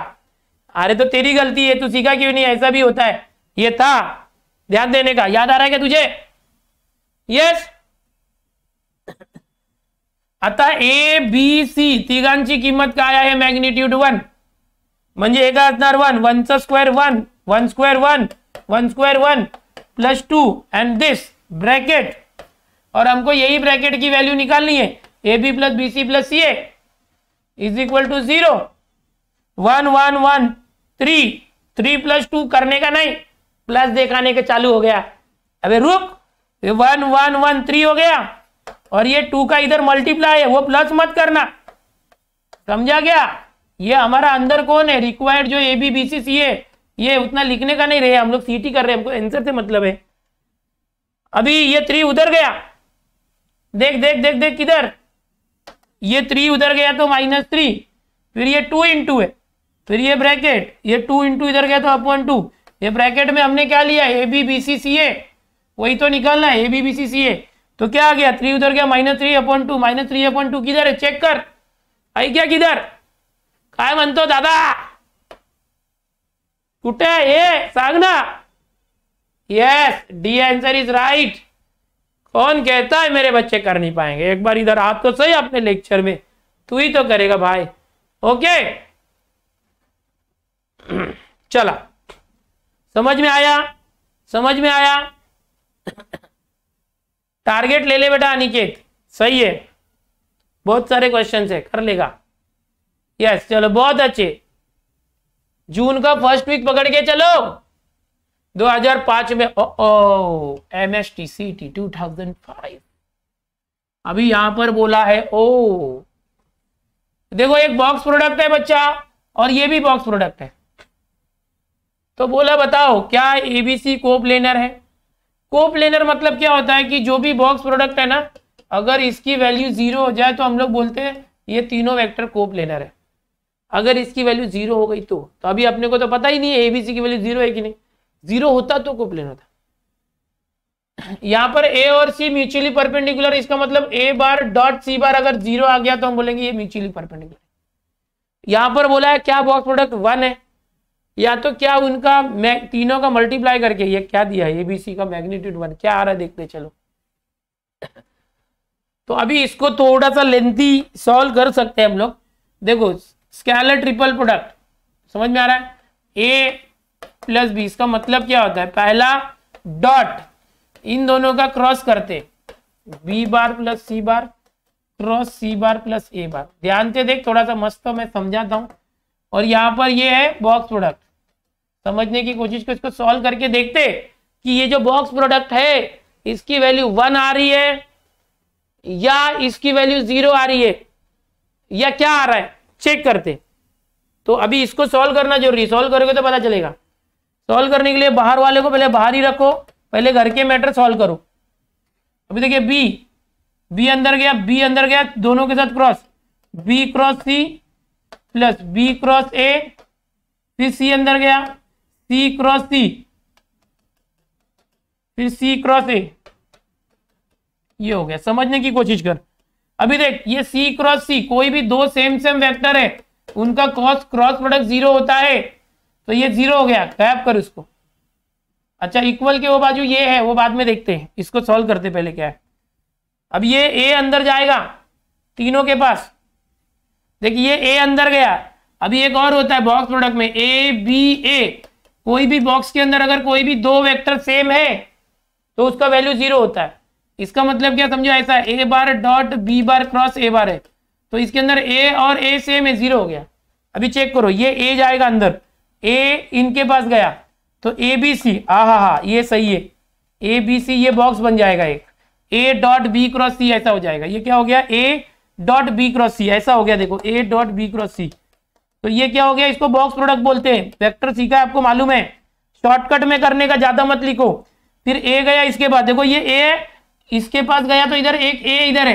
अरे तो तेरी गलती है तू सीखा क्यों नहीं ऐसा भी होता है ये था ध्यान देने का याद आ रहा है क्या तुझे यस आता ए बी सी तिघांची किंमत काय आहे मॅग्निट्यूड वन म्हणजे एका असणार वन वनचं square one one square one one square one plus two and this bracket और हमको यही ब्रैकेट की वैल्यू निकालनी है A B plus B C plus C A is equal to zero one one one three three plus two करने का नहीं प्लस देखाने का चालू हो गया अबे रुक ये वन वन वन थ्री हो गया और ये टू का इधर मल्टीप्लाई है वो प्लस मत करना समझा गया ये हमारा अंदर कौन है रिक्वायर्ड जो ए बी बी सी सी है ये उतना लिखने का नहीं रहे हम लोग सीटी कर रहे हैं हमको आंसर से मतलब है अभी ये थ्री उधर गया देख देख देख देख किधर ये थ्री उधर गया तो माइनस थ्री फिर ये टू इंटू है फिर ये ब्रैकेट ये टू इंटू इधर गया तो अपॉन टू ये ब्रैकेट में हमने क्या लिया ए बी बी सी सी ए वही तो निकालना है ए बी बी सी सी ए तो क्या आ गया थ्री उधर गया minus three upon two minus three upon two किधर है चेक कर आई क्या किधर काय म्हणतो दादा कुठे ए सांग ना yes D answer is right कौन कहता है मेरे बच्चे कर नहीं पाएंगे एक बार इधर आप तो सही अपने लेक्चर में तू ही तो करेगा भाई ओके चला समझ में आया समझ में आया टारगेट ले ले बेटा अनिकेत सही है बहुत सारे क्वेश्चन है कर लेगा यस चलो बहुत अच्छे जून का फर्स्ट वीक पकड़ के चलो 2005 में oh, O M S T C T two thousand five अभी यहां पर बोला है ओ देखो एक बॉक्स प्रोडक्ट है बच्चा और ये भी बॉक्स प्रोडक्ट है तो बोला बताओ क्या एबीसी कोप लेनर है कोप्लेनर मतलब क्या होता है कि जो भी बॉक्स प्रोडक्ट है ना अगर इसकी वैल्यू जीरो हो जाए तो हम लोग बोलते हैं ये तीनों वेक्टर कोप्लेनर है अगर इसकी वैल्यू जीरो हो गई तो तो अभी अपने को तो पता ही नहीं है एबीसी की वैल्यू जीरो है कि नहीं जीरो होता तो कोप्लेनर था यहां पर ए और सी म्यूचुअली परपेंडिकुलर इसका मतलब ए बार डॉट सी बार अगर जीरो आ गया तो हम बोलेंगे ये म्यूचुअली परपेंडिकुलर यहां पर बोला है क्या बॉक्स प्रोडक्ट वन है या तो क्या उनका तीनों का मल्टीप्लाई करके ये क्या दिया है एबीसी का मैग्नीट्यूड वन क्या आ रहा है देखते चलो तो अभी इसको थोड़ा सा लेंथी सॉल्व कर सकते हैं हम लोग देखो स्कैलर ट्रिपल प्रोडक्ट समझ में आ रहा है ए प्लस बी इसका मतलब क्या होता है पहला डॉट इन दोनों का क्रॉस करते B bar plus C bar cross C bar plus A bar ध्यान से देख थोड़ा सा मस्त तो मैं समझाता हूं और यहां पर ये है बॉक्स प्रोडक्ट समझने की कोशिश को इसको सॉल्व करके देखते कि ये जो बॉक्स प्रोडक्ट है इसकी वैल्यू वन आ रही है या इसकी वैल्यू जीरो आ रही है या क्या आ रहा है चेक करते तो अभी इसको सॉल्व करना जरूरी सॉल्व करोगे तो पता चलेगा सॉल्व करने के लिए बाहर वाले को पहले बाहर ही रखो पहले घर के मैटर सॉल्व करो अभी देखिए बी बी अंदर गया बी अंदर गया दोनों के साथ cross B cross C plus B cross A फिर सी अंदर गया सी क्रॉस सी फिर सी क्रॉस ए ये हो गया समझने की कोशिश कर अभी देख ये सी क्रॉस सी कोई भी दो सेम सेम वेक्टर है उनका क्रॉस क्रॉस प्रोडक्ट जीरो होता है तो ये जीरो हो गया गैप कर उसको अच्छा इक्वल के वो बाजू ये है वो बाद में देखते हैं इसको सॉल्व करते पहले क्या है अब ये ए अंदर जाएगा तीनों के पास देखिए ये ए अंदर गया अभी एक और होता है बॉक्स प्रोडक्ट में ए बी ए कोई भी बॉक्स के अंदर अगर कोई भी दो वेक्टर सेम है तो उसका वैल्यू जीरो होता है इसका मतलब क्या समझो ऐसा A bar dot B bar cross A bar है तो इसके अंदर ए और ए सेम है जीरो हो गया अभी चेक करो ये ए जाएगा अंदर ए इनके पास गया तो ए बी सी हा हा हाँ ये सही है ए बी सी ये बॉक्स बन जाएगा एक A dot B cross C ऐसा हो जाएगा ये क्या हो गया A dot B cross C ऐसा हो गया देखो A dot B cross C तो ये क्या हो गया इसको बॉक्स प्रोडक्ट बोलते हैं वेक्टर सीखा है आपको मालूम है शॉर्टकट में करने का ज्यादा मत लिखो फिर ए गया इसके बाद देखो ये ए इसके पास गया तो इधर एक ए इधर है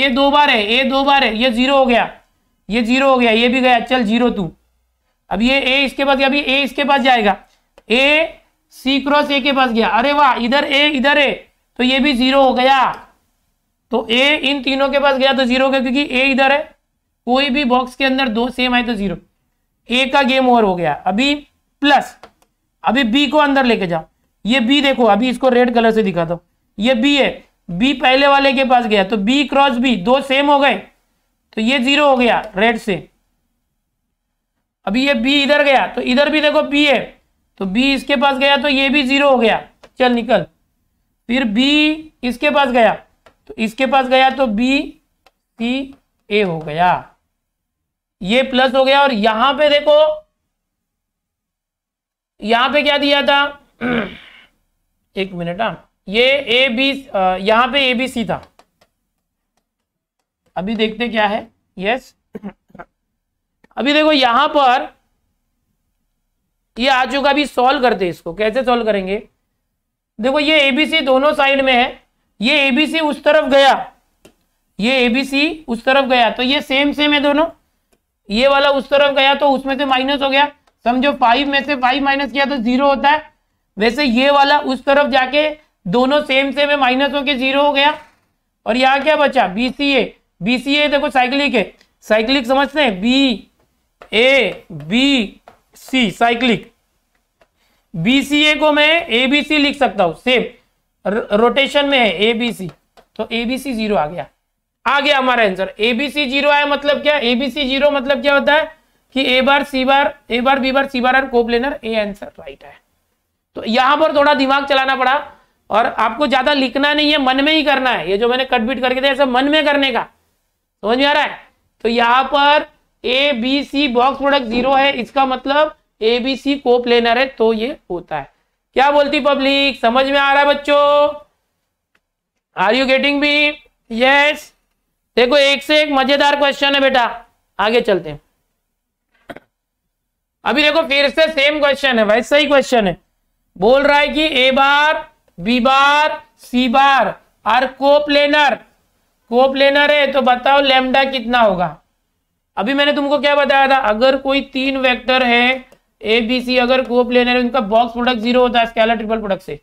ए दो बार है ए दो बार है ये जीरो हो गया ये जीरो हो गया ये भी गया चल जीरो तू अब ये ए इसके पास अभी ए इसके पास जाएगा ए सी क्रॉस ए के पास गया अरे वाह इधर ए इधर है तो ये भी जीरो हो गया तो ए इन तीनों के पास गया तो जीरो हो गया क्योंकि ए इधर है कोई भी बॉक्स के अंदर दो सेम आए तो जीरो ए का गेम ओवर हो गया अभी प्लस अभी बी को अंदर लेके जाओ ये बी देखो अभी इसको रेड कलर से दिखा दो ये बी है बी पहले वाले के पास गया तो बी क्रॉस बी दो सेम हो गए तो ये जीरो हो गया रेड से अभी ये बी इधर गया तो इधर भी देखो बी है तो बी इसके पास गया तो ये भी जीरो हो गया चल निकल फिर बी इसके पास गया तो इसके पास गया तो बी सी ए हो गया ये प्लस हो गया और यहां पे देखो यहां पे क्या दिया था एक मिनट हाँ ये ए बी यहां पे ए बी सी था अभी देखते क्या है यस अभी देखो यहां पर ये आ चुका अभी सॉल्व करते इसको कैसे सॉल्व करेंगे देखो ये एबीसी दोनों साइड में है ये एबीसी उस तरफ गया ये एबीसी उस तरफ गया तो ये सेम सेम है दोनों ये वाला उस तरफ गया तो उसमें से माइनस हो गया समझो फाइव में से फाइव माइनस किया तो जीरो होता है वैसे ये वाला उस तरफ जाके दोनों सेम सेम है माइनस होके जीरो हो गया और यहाँ क्या बचा बी सी ए बी सी ए देखो साइक्लिक है साइक्लिक समझते हैं B A B C cyclic B C A को मैं ए बी सी लिख सकता हूं सेम रोटेशन में है ए बी सी तो ए बी सी जीरो आ गया आ गया हमारा आंसर एबीसी जीरो आया मतलब क्या एबीसी जीरो मतलब क्या होता है कि ए बार सी बार ए बार बी बार सी बार और कोपलेनर ए आंसर राइट है तो यहां पर थोड़ा दिमाग चलाना पड़ा और आपको ज्यादा लिखना नहीं है मन में ही करना है ये जो मैंने कट बीट करके दिया सब मन में करने का समझ में आ रहा है तो यहां पर A B C box product zero है इसका मतलब ए बी सी कोप लेनर है तो ये होता है क्या बोलती पब्लिक समझ में आ रहा है बच्चों are you getting B yes देखो एक से एक मजेदार क्वेश्चन है बेटा आगे चलते हैं अभी देखो फिर से सेम क्वेश्चन है भाई ही क्वेश्चन है बोल रहा है कि ए बार बी बार सी बार और कोप लेनर है तो बताओ लेमडा कितना होगा अभी मैंने तुमको क्या बताया था अगर कोई तीन वेक्टर है ए बी सी अगर है उनका बॉक्स प्रोडक्ट जीरो होता है स्केलर ट्रिपल प्रोडक्ट से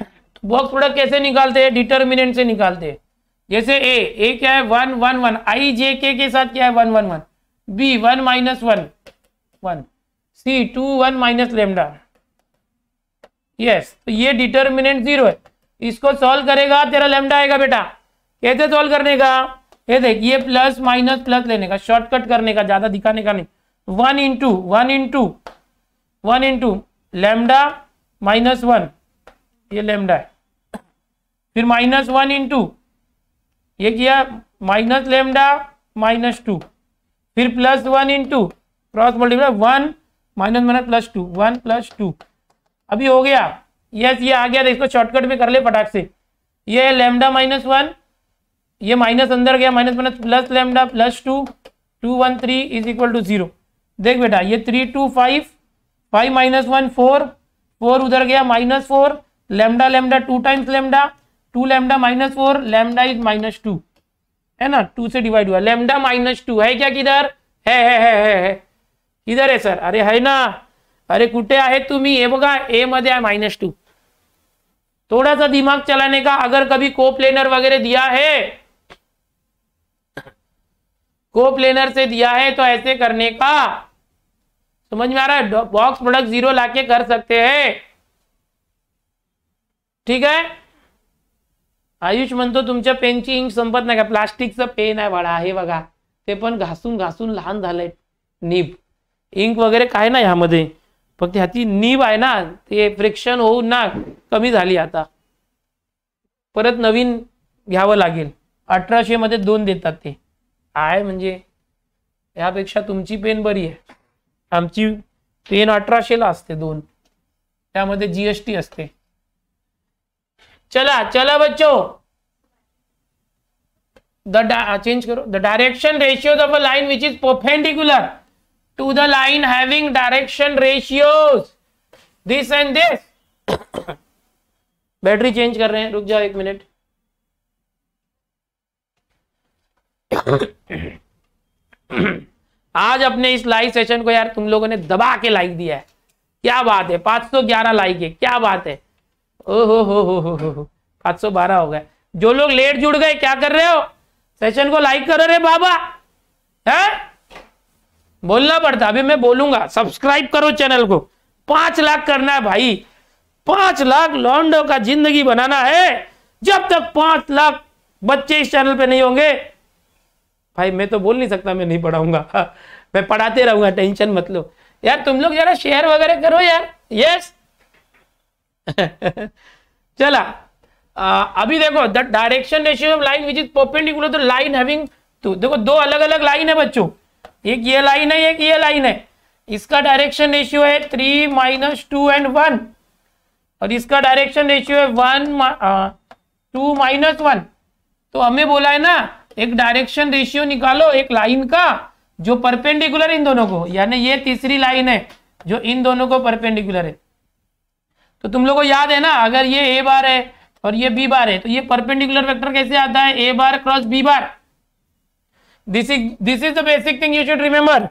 बॉक्स तो प्रोडक्ट कैसे निकालते हैं डिटर्मिनेंट से निकालते हैं जैसे ए ए क्या है one one one I J K के साथ क्या है one one one B one minus one one C two one minus lambda yes तो ये डिटर्मिनेंट जीरो है इसको सॉल्व करेगा तेरा लेमडा आएगा बेटा कैसे सॉल्व करने का ये देख ये प्लस माइनस प्लस लेने का शॉर्टकट करने का ज्यादा दिखाने का नहीं one into one into one into lambda minus one ये लेमडा है फिर माइनस वन इंटू ये किया माइनस लेमडा माइनस टू फिर plus one in two cross multiply one minus minus plus two one plus two अभी हो गया यस ये आ गया इसको शॉर्टकट में कर ले फटाक से ये है लेमडा माइनस वन ये माइनस अंदर गया minus minus plus lambda plus two two one three is equal to zero देख बेटा ये three two five five minus one four four उधर गया minus four lambda lambda two times lambda two lambda minus four lambda is minus two है ना टू से डिवाइड हुआ लेमडा माइनस टू है क्या किधर है है है है है इधर है सर अरे है ना अरे कुटे आहे तुम्हें ये बघा ए मध्य है माइनस टू थोड़ा सा दिमाग चलाने का अगर कभी को प्लेनर वगैरह दिया है को प्लेनर से दिया है तो ऐसे करने का समझ में आ रहा है बॉक्स प्रोडक्ट जीरो लाके कर सकते हैं ठीक है आयुष म्हणतो तुमच्या पेनची इंक संपत नाही का प्लास्टिकचं पेन आहे बाळा हे बघा ते पण घासून घासून लहान झालंय नीब इंक वगैरे काय नाही ह्यामध्ये फक्त ह्याची नीब आहे ना ते फ्रिक्शन होऊन ना कमी झाली आता परत नवीन घ्यावं लागेल अठराशे मध्ये दोन देतात ते आहे म्हणजे यापेक्षा तुमची पेन बरी आहे आमची पेन अठराशेला असते दोन त्यामध्ये जीएसटी असते चला चला बच्चों द चेंज uh, करो the direction ratios of a line which is perpendicular to the line having direction ratios this and this battery change कर रहे हैं रुक जाओ एक मिनट आज अपने इस लाइव सेशन को यार तुम लोगों ने दबा के लाइक दिया है क्या बात है पांच सौ ग्यारह लाइक है क्या बात है ओहो हो हो हो हो पाँच सौ बारह हो गए जो लोग लेट जुड़ गए क्या कर रहे हो सेशन को लाइक करो रे बाबा है बोलना पड़ता अभी मैं बोलूंगा सब्सक्राइब करो चैनल को पांच लाख करना है भाई पांच लाख लॉन्डो का जिंदगी बनाना है जब तक पांच लाख बच्चे इस चैनल पे नहीं होंगे भाई मैं तो बोल नहीं सकता मैं नहीं पढ़ाऊंगा मैं पढ़ाते रहूंगा टेंशन मत लो यार तुम लोग जरा शेयर वगैरह करो यार यस चला आ, अभी देखो the direction ratio of line which is perpendicular to line having two देखो दो अलग अलग लाइन है बच्चों एक ये लाइन है एक ये लाइन है इसका डायरेक्शन रेशियो है three minus two and one और इसका डायरेक्शन रेशियो है वन टू माइनस वन तो हमें बोला है ना एक डायरेक्शन रेशियो निकालो एक लाइन का जो परपेंडिकुलर इन दोनों को यानी ये तीसरी लाइन है जो इन दोनों को परपेंडिकुलर है तो तुम लोग को याद है ना अगर ये ए बार है और ये बी बार है तो ये परपेंडिकुलर वेक्टर कैसे आता है A bar cross B bar this is this is the basic thing you should remember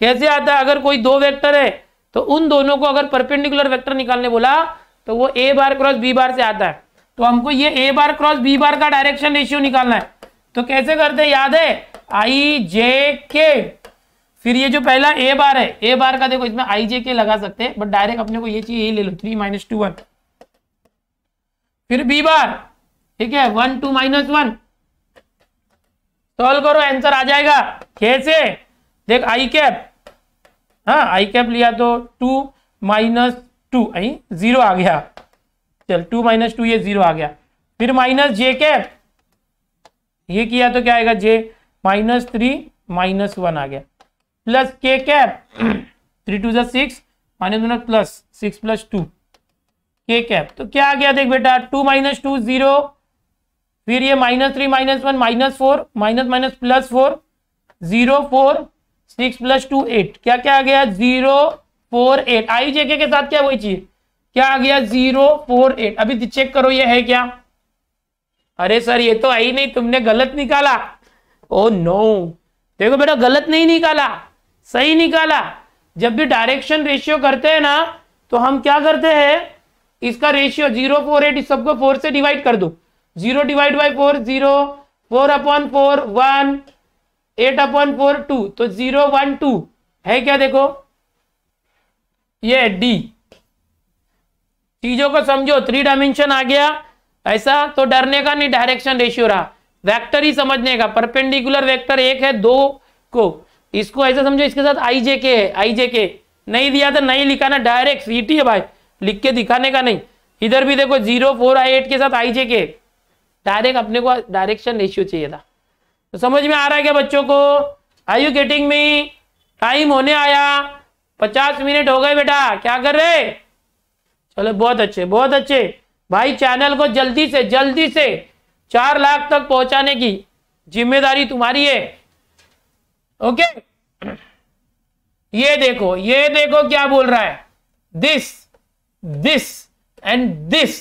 कैसे आता है अगर कोई दो वेक्टर है तो उन दोनों को अगर परपेंडिकुलर वेक्टर निकालने बोला तो वो ए बार क्रॉस बी बार से आता है तो हमको ये ए बार क्रॉस बी बार का डायरेक्शन रेशियो निकालना है तो कैसे करते याद है आई जे के फिर ये जो पहला ए बार है ए बार का देखो इसमें आई जे के लगा सकते हैं बट डायरेक्ट अपने को ये चीज यही ले लो थ्री माइनस टू वन फिर बी बार ठीक है one two minus one solve करो आंसर आ जाएगा कैसे देख आई कैप हाँ आई कैप लिया तो टू माइनस टू जीरो आ गया चल टू माइनस टू ये जीरो आ गया फिर माइनस जे कैप ये किया तो क्या आएगा J minus three minus one आ गया plus K cap three two six minus one plus six plus two K cap तो क्या आ गया देख बेटा टू माइनस टू जीरो फिर ये minus three minus one minus four minus minus plus four zero four six plus two eight क्या क्या आ गया zero four eight I JK के साथ क्या वही चीज क्या आ गया जीरो फोर एट अभी चेक तो करो ये है क्या अरे सर ये तो आई नहीं तुमने गलत निकाला ओ नो देखो बेटा गलत नहीं निकाला सही निकाला जब भी डायरेक्शन रेशियो करते हैं ना तो हम क्या करते हैं इसका रेशियो जीरो फोर एट सबको फोर से डिवाइड कर दो zero divide by four zero four upon four one eight upon four two तो जीरो वन टू है क्या देखो ये डी चीजों को समझो थ्री डायमेंशन आ गया ऐसा तो डरने का नहीं डायरेक्शन रेशियो रहा वेक्टर ही समझने का परपेंडिकुलर वेक्टर एक है दो को इसको ऐसा समझो इसके साथ आई जे के है आई जे के नहीं दिया था तो नहीं लिखाना डायरेक्ट सीटी है भाई लिख के दिखाने का नहीं इधर भी देखो जीरो फोर आई एट के साथ आई जे के डायरेक्ट अपने को डायरेक्शन रेशियो चाहिए था तो समझ में आ रहा है क्या बच्चों को I you getting me time होने आया पचास मिनट हो गए बेटा क्या कर रहे चलो बहुत अच्छे बहुत अच्छे भाई चैनल को जल्दी से जल्दी से चार लाख तक पहुंचाने की जिम्मेदारी तुम्हारी है ओके ये देखो ये देखो क्या बोल रहा है this this and this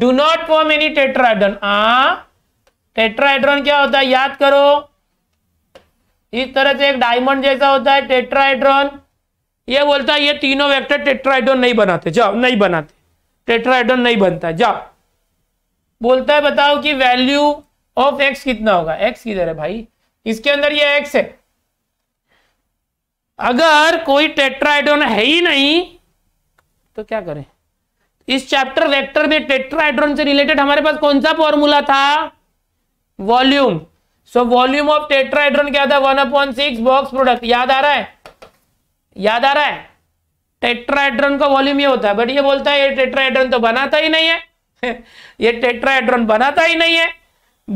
do not form any tetrahedron आ टेट्राइड्रॉन क्या होता है याद करो इस तरह से एक डायमंड जैसा होता है टेट्राइड्रॉन ये बोलता है ये तीनों वेक्टर टेट्राइड्रॉन नहीं बनाते जाओ नहीं बनाते टेट्राइड्रॉन नहीं बनता जाओ बोलता है बताओ कि वैल्यू ऑफ एक्स कितना होगा एक्स किधर है भाई इसके अंदर ये एक्स है अगर कोई टेट्राइड्रॉन है ही नहीं तो क्या करें इस चैप्टर वेक्टर में टेट्राइड्रोन से रिलेटेड हमारे पास कौन सा फॉर्मूला था volume so volume of tetrahedron क्या था one upon six box product याद आ रहा है याद आ रहा है टेट्राइड्रोन का वॉल्यूम ये होता है बट ये बोलता है ये टेट्राइड्रॉन तो बनाता ही नहीं है ये टेट्राइड्रॉन बनाता ही नहीं है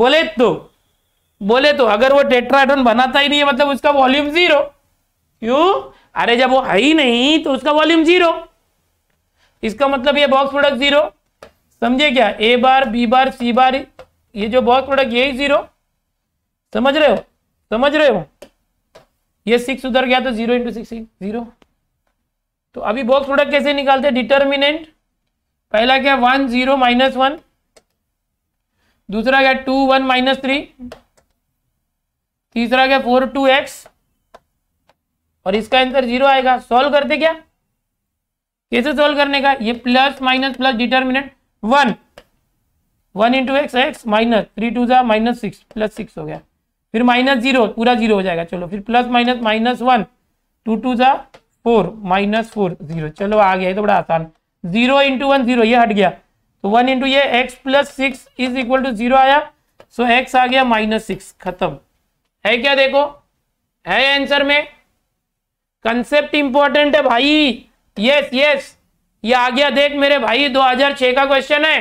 बोले तो बोले तो अगर वो टेट्राइड्रॉन बनाता ही नहीं है मतलब उसका वॉल्यूम जीरो क्यों अरे जब वो है ही नहीं तो उसका वॉल्यूम जीरो इसका मतलब ये बॉक्स प्रोडक्ट जीरो समझे क्या ए बार बी बार सी बार ये जो बॉक्स प्रोडक्ट ये ही जीरो समझ रहे हो समझ रहे हो ये सिक्स उधर गया तो जीरो इंटू सिक्स जीरो तो अभी बॉक्स प्रोडक्ट कैसे निकालते डिटर्मिनेंट पहला क्या वन जीरो माइनस वन दूसरा क्या टू वन माइनस थ्री तीसरा क्या फोर टू एक्स और इसका आंसर जीरो आएगा सॉल्व करते क्या कैसे सोल्व करने का ये plus minus plus determinant one one into X X minus three two जा माइनस सिक्स प्लस सिक्स हो गया फिर माइनस जीरो पूरा जीरो हो जाएगा चलो फिर plus minus minus one two two जा फोर माइनस फोर जीरो चलो आ गया ये तो बड़ा आसान जीरो इंटू वन जीरो ये हट गया तो वन इंटू ये X plus six is equal to zero आया सो एक्स आ गया माइनस सिक्स खत्म है क्या देखो है आंसर में कंसेप्ट इंपॉर्टेंट है भाई यस यस ये आ गया देख मेरे भाई 2006 का क्वेश्चन है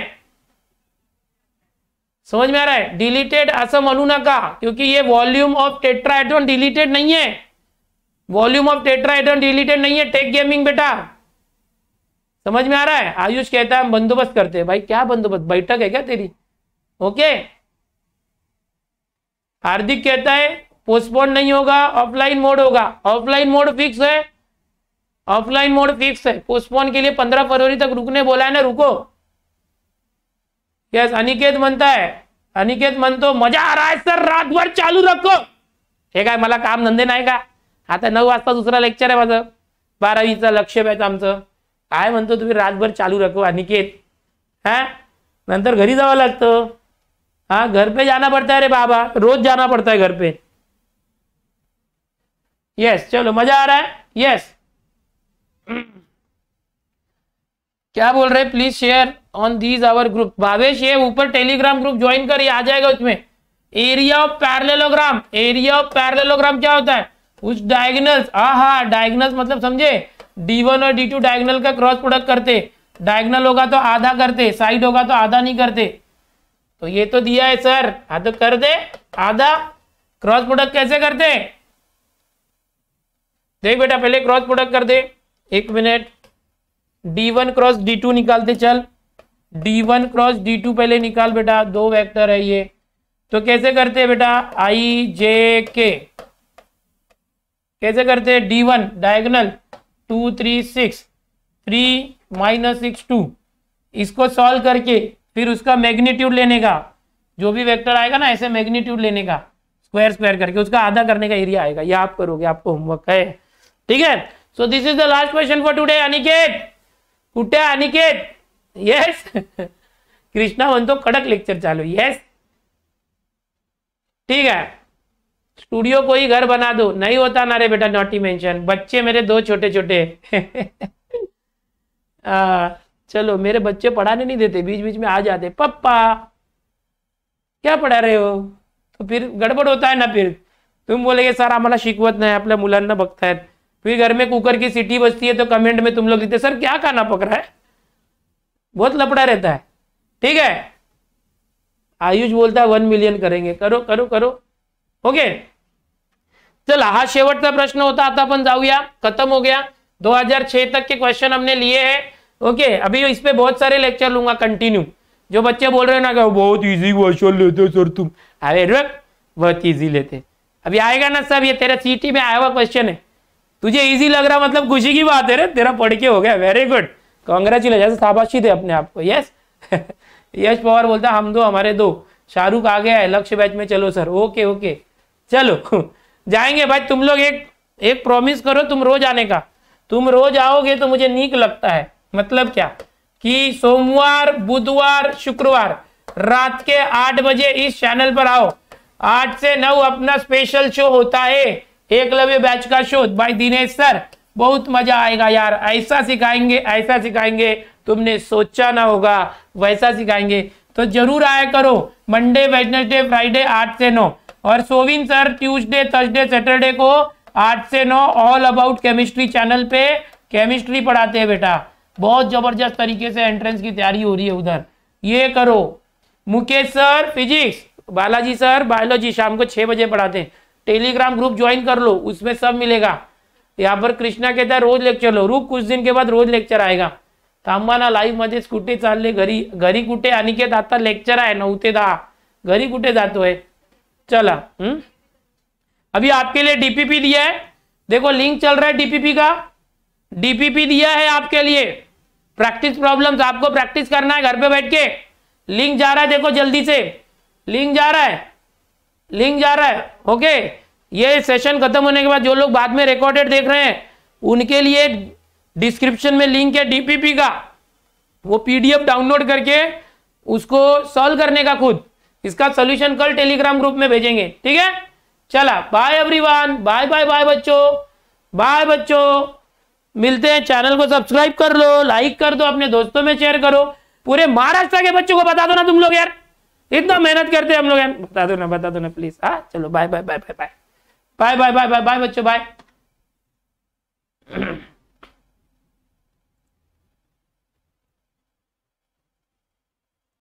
समझ में आ रहा है डिलीटेड असम अनुना का क्योंकि ये वॉल्यूम ऑफ टेट्राएड्रॉन डिलीटेड नहीं है वॉल्यूम ऑफ टेट्राएड्रॉन डिलीटेड नहीं है टेक गेमिंग बेटा समझ में आ रहा है आयुष कहता है हम बंदोबस्त करते हैं भाई क्या बंदोबस्त बैठक है क्या तेरी ओके हार्दिक कहता है पोस्टपोन नहीं होगा ऑफलाइन मोड होगा ऑफलाइन मोड फिक्स है ऑफलाइन मोड फिक्स है पोस्टपोन के लिए पंद्रह फरवरी तक रुकने बोला है ना रुको यस अनिकेत म्हणताय है अनिकेत म्हणतो मजा आ रहा है सर रातभर चालू रखो हे काय मला काम धंदे नाही का आता नऊ वाजता दुसरा लेक्चर आहे माझं बारावीचं लक्ष आहे आमचं काय म्हणतो तुम्ही रातभर चालू रखो अनिकेत हा नंतर घरी जावं लागतं हा घर पे जाना पडता रे बाबा रोज जाना पडता घर पे यस चलो मजा आ रहा है यस क्या बोल रहे please share on these our group Bhavesh ये ऊपर टेलीग्राम ग्रुप ज्वाइन करिए आ जाएगा उसमें area of parallelogram area of parallelogram क्या होता है उस डायगनल्स हाँ हा डायगनल्स मतलब समझे डी वन और डी टू डायगनल का क्रॉस प्रोडक्ट करते डायगनल होगा तो आधा करते साइड होगा तो आधा नहीं करते तो ये तो दिया है सर हाँ तो कर दे आधा क्रॉस प्रोडक्ट कैसे करते देख बेटा पहले क्रॉस प्रोडक्ट कर दे एक minute D one cross D two निकालते चल D one cross D two पहले निकाल बेटा दो वेक्टर है ये तो कैसे करते हैं बेटा आई जे के कैसे करते हैं D one diagonal two three six three minus six two इसको सॉल्व करके फिर उसका मैग्नीट्यूड लेने का जो भी वेक्टर आएगा ना ऐसे मैग्नीट्यूड लेने का स्क्वायर स्क्वायर करके उसका आधा करने का एरिया आएगा ये आप करोगे आपको होमवर्क है ठीक है so this is the last question for today Aniket कुठे अनिकेत येस कृष्णा म्हणतो कडक लेक्चर चालू येस ठीक है स्टूडियो को ही घर बना दो नहीं होता ना रे बेटा नॉटी मेंशन बच्चे मेरे दो छोटे छोटे चलो मेरे बच्चे पढ़ाने नहीं देते बीच बीच में आ जाते पप्पा क्या पढ़ा रहे हो तो फिर गडबड होता है ना फिर तुम बोलेगे सर आम शिकवत नहीं अपने मुलांना है फिर घर में कुकर की सीटी बजती है तो कमेंट में तुम लोग लिखते सर क्या खाना पक रहा है बहुत लपड़ा रहता है ठीक है आयुष बोलता है वन मिलियन करेंगे करो करो करो ओके चल हा का प्रश्न होता आता अपन जाऊया खत्म हो गया 2006 तक के क्वेश्चन हमने लिए हैं ओके अभी इस पे बहुत सारे लेक्चर लूंगा कंटिन्यू जो बच्चे बोल रहे हो ना कि बहुत इजी क्वेश्चन लेते हो सर तुम अरे बहुत इजी लेते अभी आएगा ना सब ये तेरा सीटी में आया हुआ क्वेश्चन है तुझे इजी लग रहा मतलब खुशी की बात है रे तेरा पढ़ के हो गया वेरी गुड कॉन्ग्रेचुलेशन शाबाशी थे अपने आप को यस यश पवार बोलता हम दो हमारे दो शाहरुख आ गया है लक्ष्य बैच में चलो सर ओके ओके चलो जाएंगे भाई तुम लोग एक एक प्रॉमिस करो तुम रोज आने का तुम रोज आओगे तो मुझे नीक लगता है मतलब क्या कि सोमवार बुधवार शुक्रवार रात के आठ बजे इस चैनल पर आओ आठ से नौ अपना स्पेशल शो होता है एकलव्य बैच का शोध भाई दिनेश सर बहुत मजा आएगा यार ऐसा सिखाएंगे ऐसा सिखाएंगे तुमने सोचा ना होगा वैसा सिखाएंगे तो जरूर आया करो मंडे वेडनेसडे फ्राइडे आठ से नौ और सोविन सर ट्यूसडे थर्सडे सैटरडे को आठ से नौ ऑल अबाउट केमिस्ट्री चैनल पे केमिस्ट्री पढ़ाते हैं बेटा बहुत जबरदस्त तरीके से एंट्रेंस की तैयारी हो रही है उधर ये करो Mukesh sir physics Balaji sir biology शाम को छह बजे पढ़ाते हैं टेलीग्राम ग्रुप ज्वाइन कर लो उसमें सब मिलेगा यहाँ पर कृष्णा कहता है रोज लेक्चर लो रुक कुछ दिन के बाद रोज लेक्चर आएगा थांबाना लाईव्ह मध्येच कुठे चालले घरी घरी कुठे अनिकेत आता लेक्चर आहे नऊ ते दहा घरी कुठे है चला अभी आपके लिए डीपीपी दिया है देखो लिंक चल रहा है डीपीपी का डीपीपी दिया है आपके लिए प्रैक्टिस प्रॉब्लम्स आपको प्रैक्टिस करना है घर पे बैठ के लिंक जा रहा है देखो जल्दी से लिंक जा रहा है लिंक जा रहा है ओके ये सेशन खत्म होने के बाद जो लोग बाद में रिकॉर्डेड देख रहे हैं उनके लिए डिस्क्रिप्शन में लिंक है डीपीपी का वो पीडीएफ डाउनलोड करके उसको सॉल्व करने का खुद इसका सोल्यूशन कल टेलीग्राम ग्रुप में भेजेंगे ठीक है चला bye everyone bye bye bye बच्चों बाय बच्चों मिलते हैं चैनल को सब्सक्राइब कर लो लाइक कर दो अपने दोस्तों में शेयर करो पूरे महाराष्ट्र के बच्चों को बता दो ना तुम लोग यार इतना मेहनत करते हैं हम लोग बता दो ना बता दो ना प्लीज हाँ चलो bye bye bye bye bye bye bye bye bye bye बच्चों बाय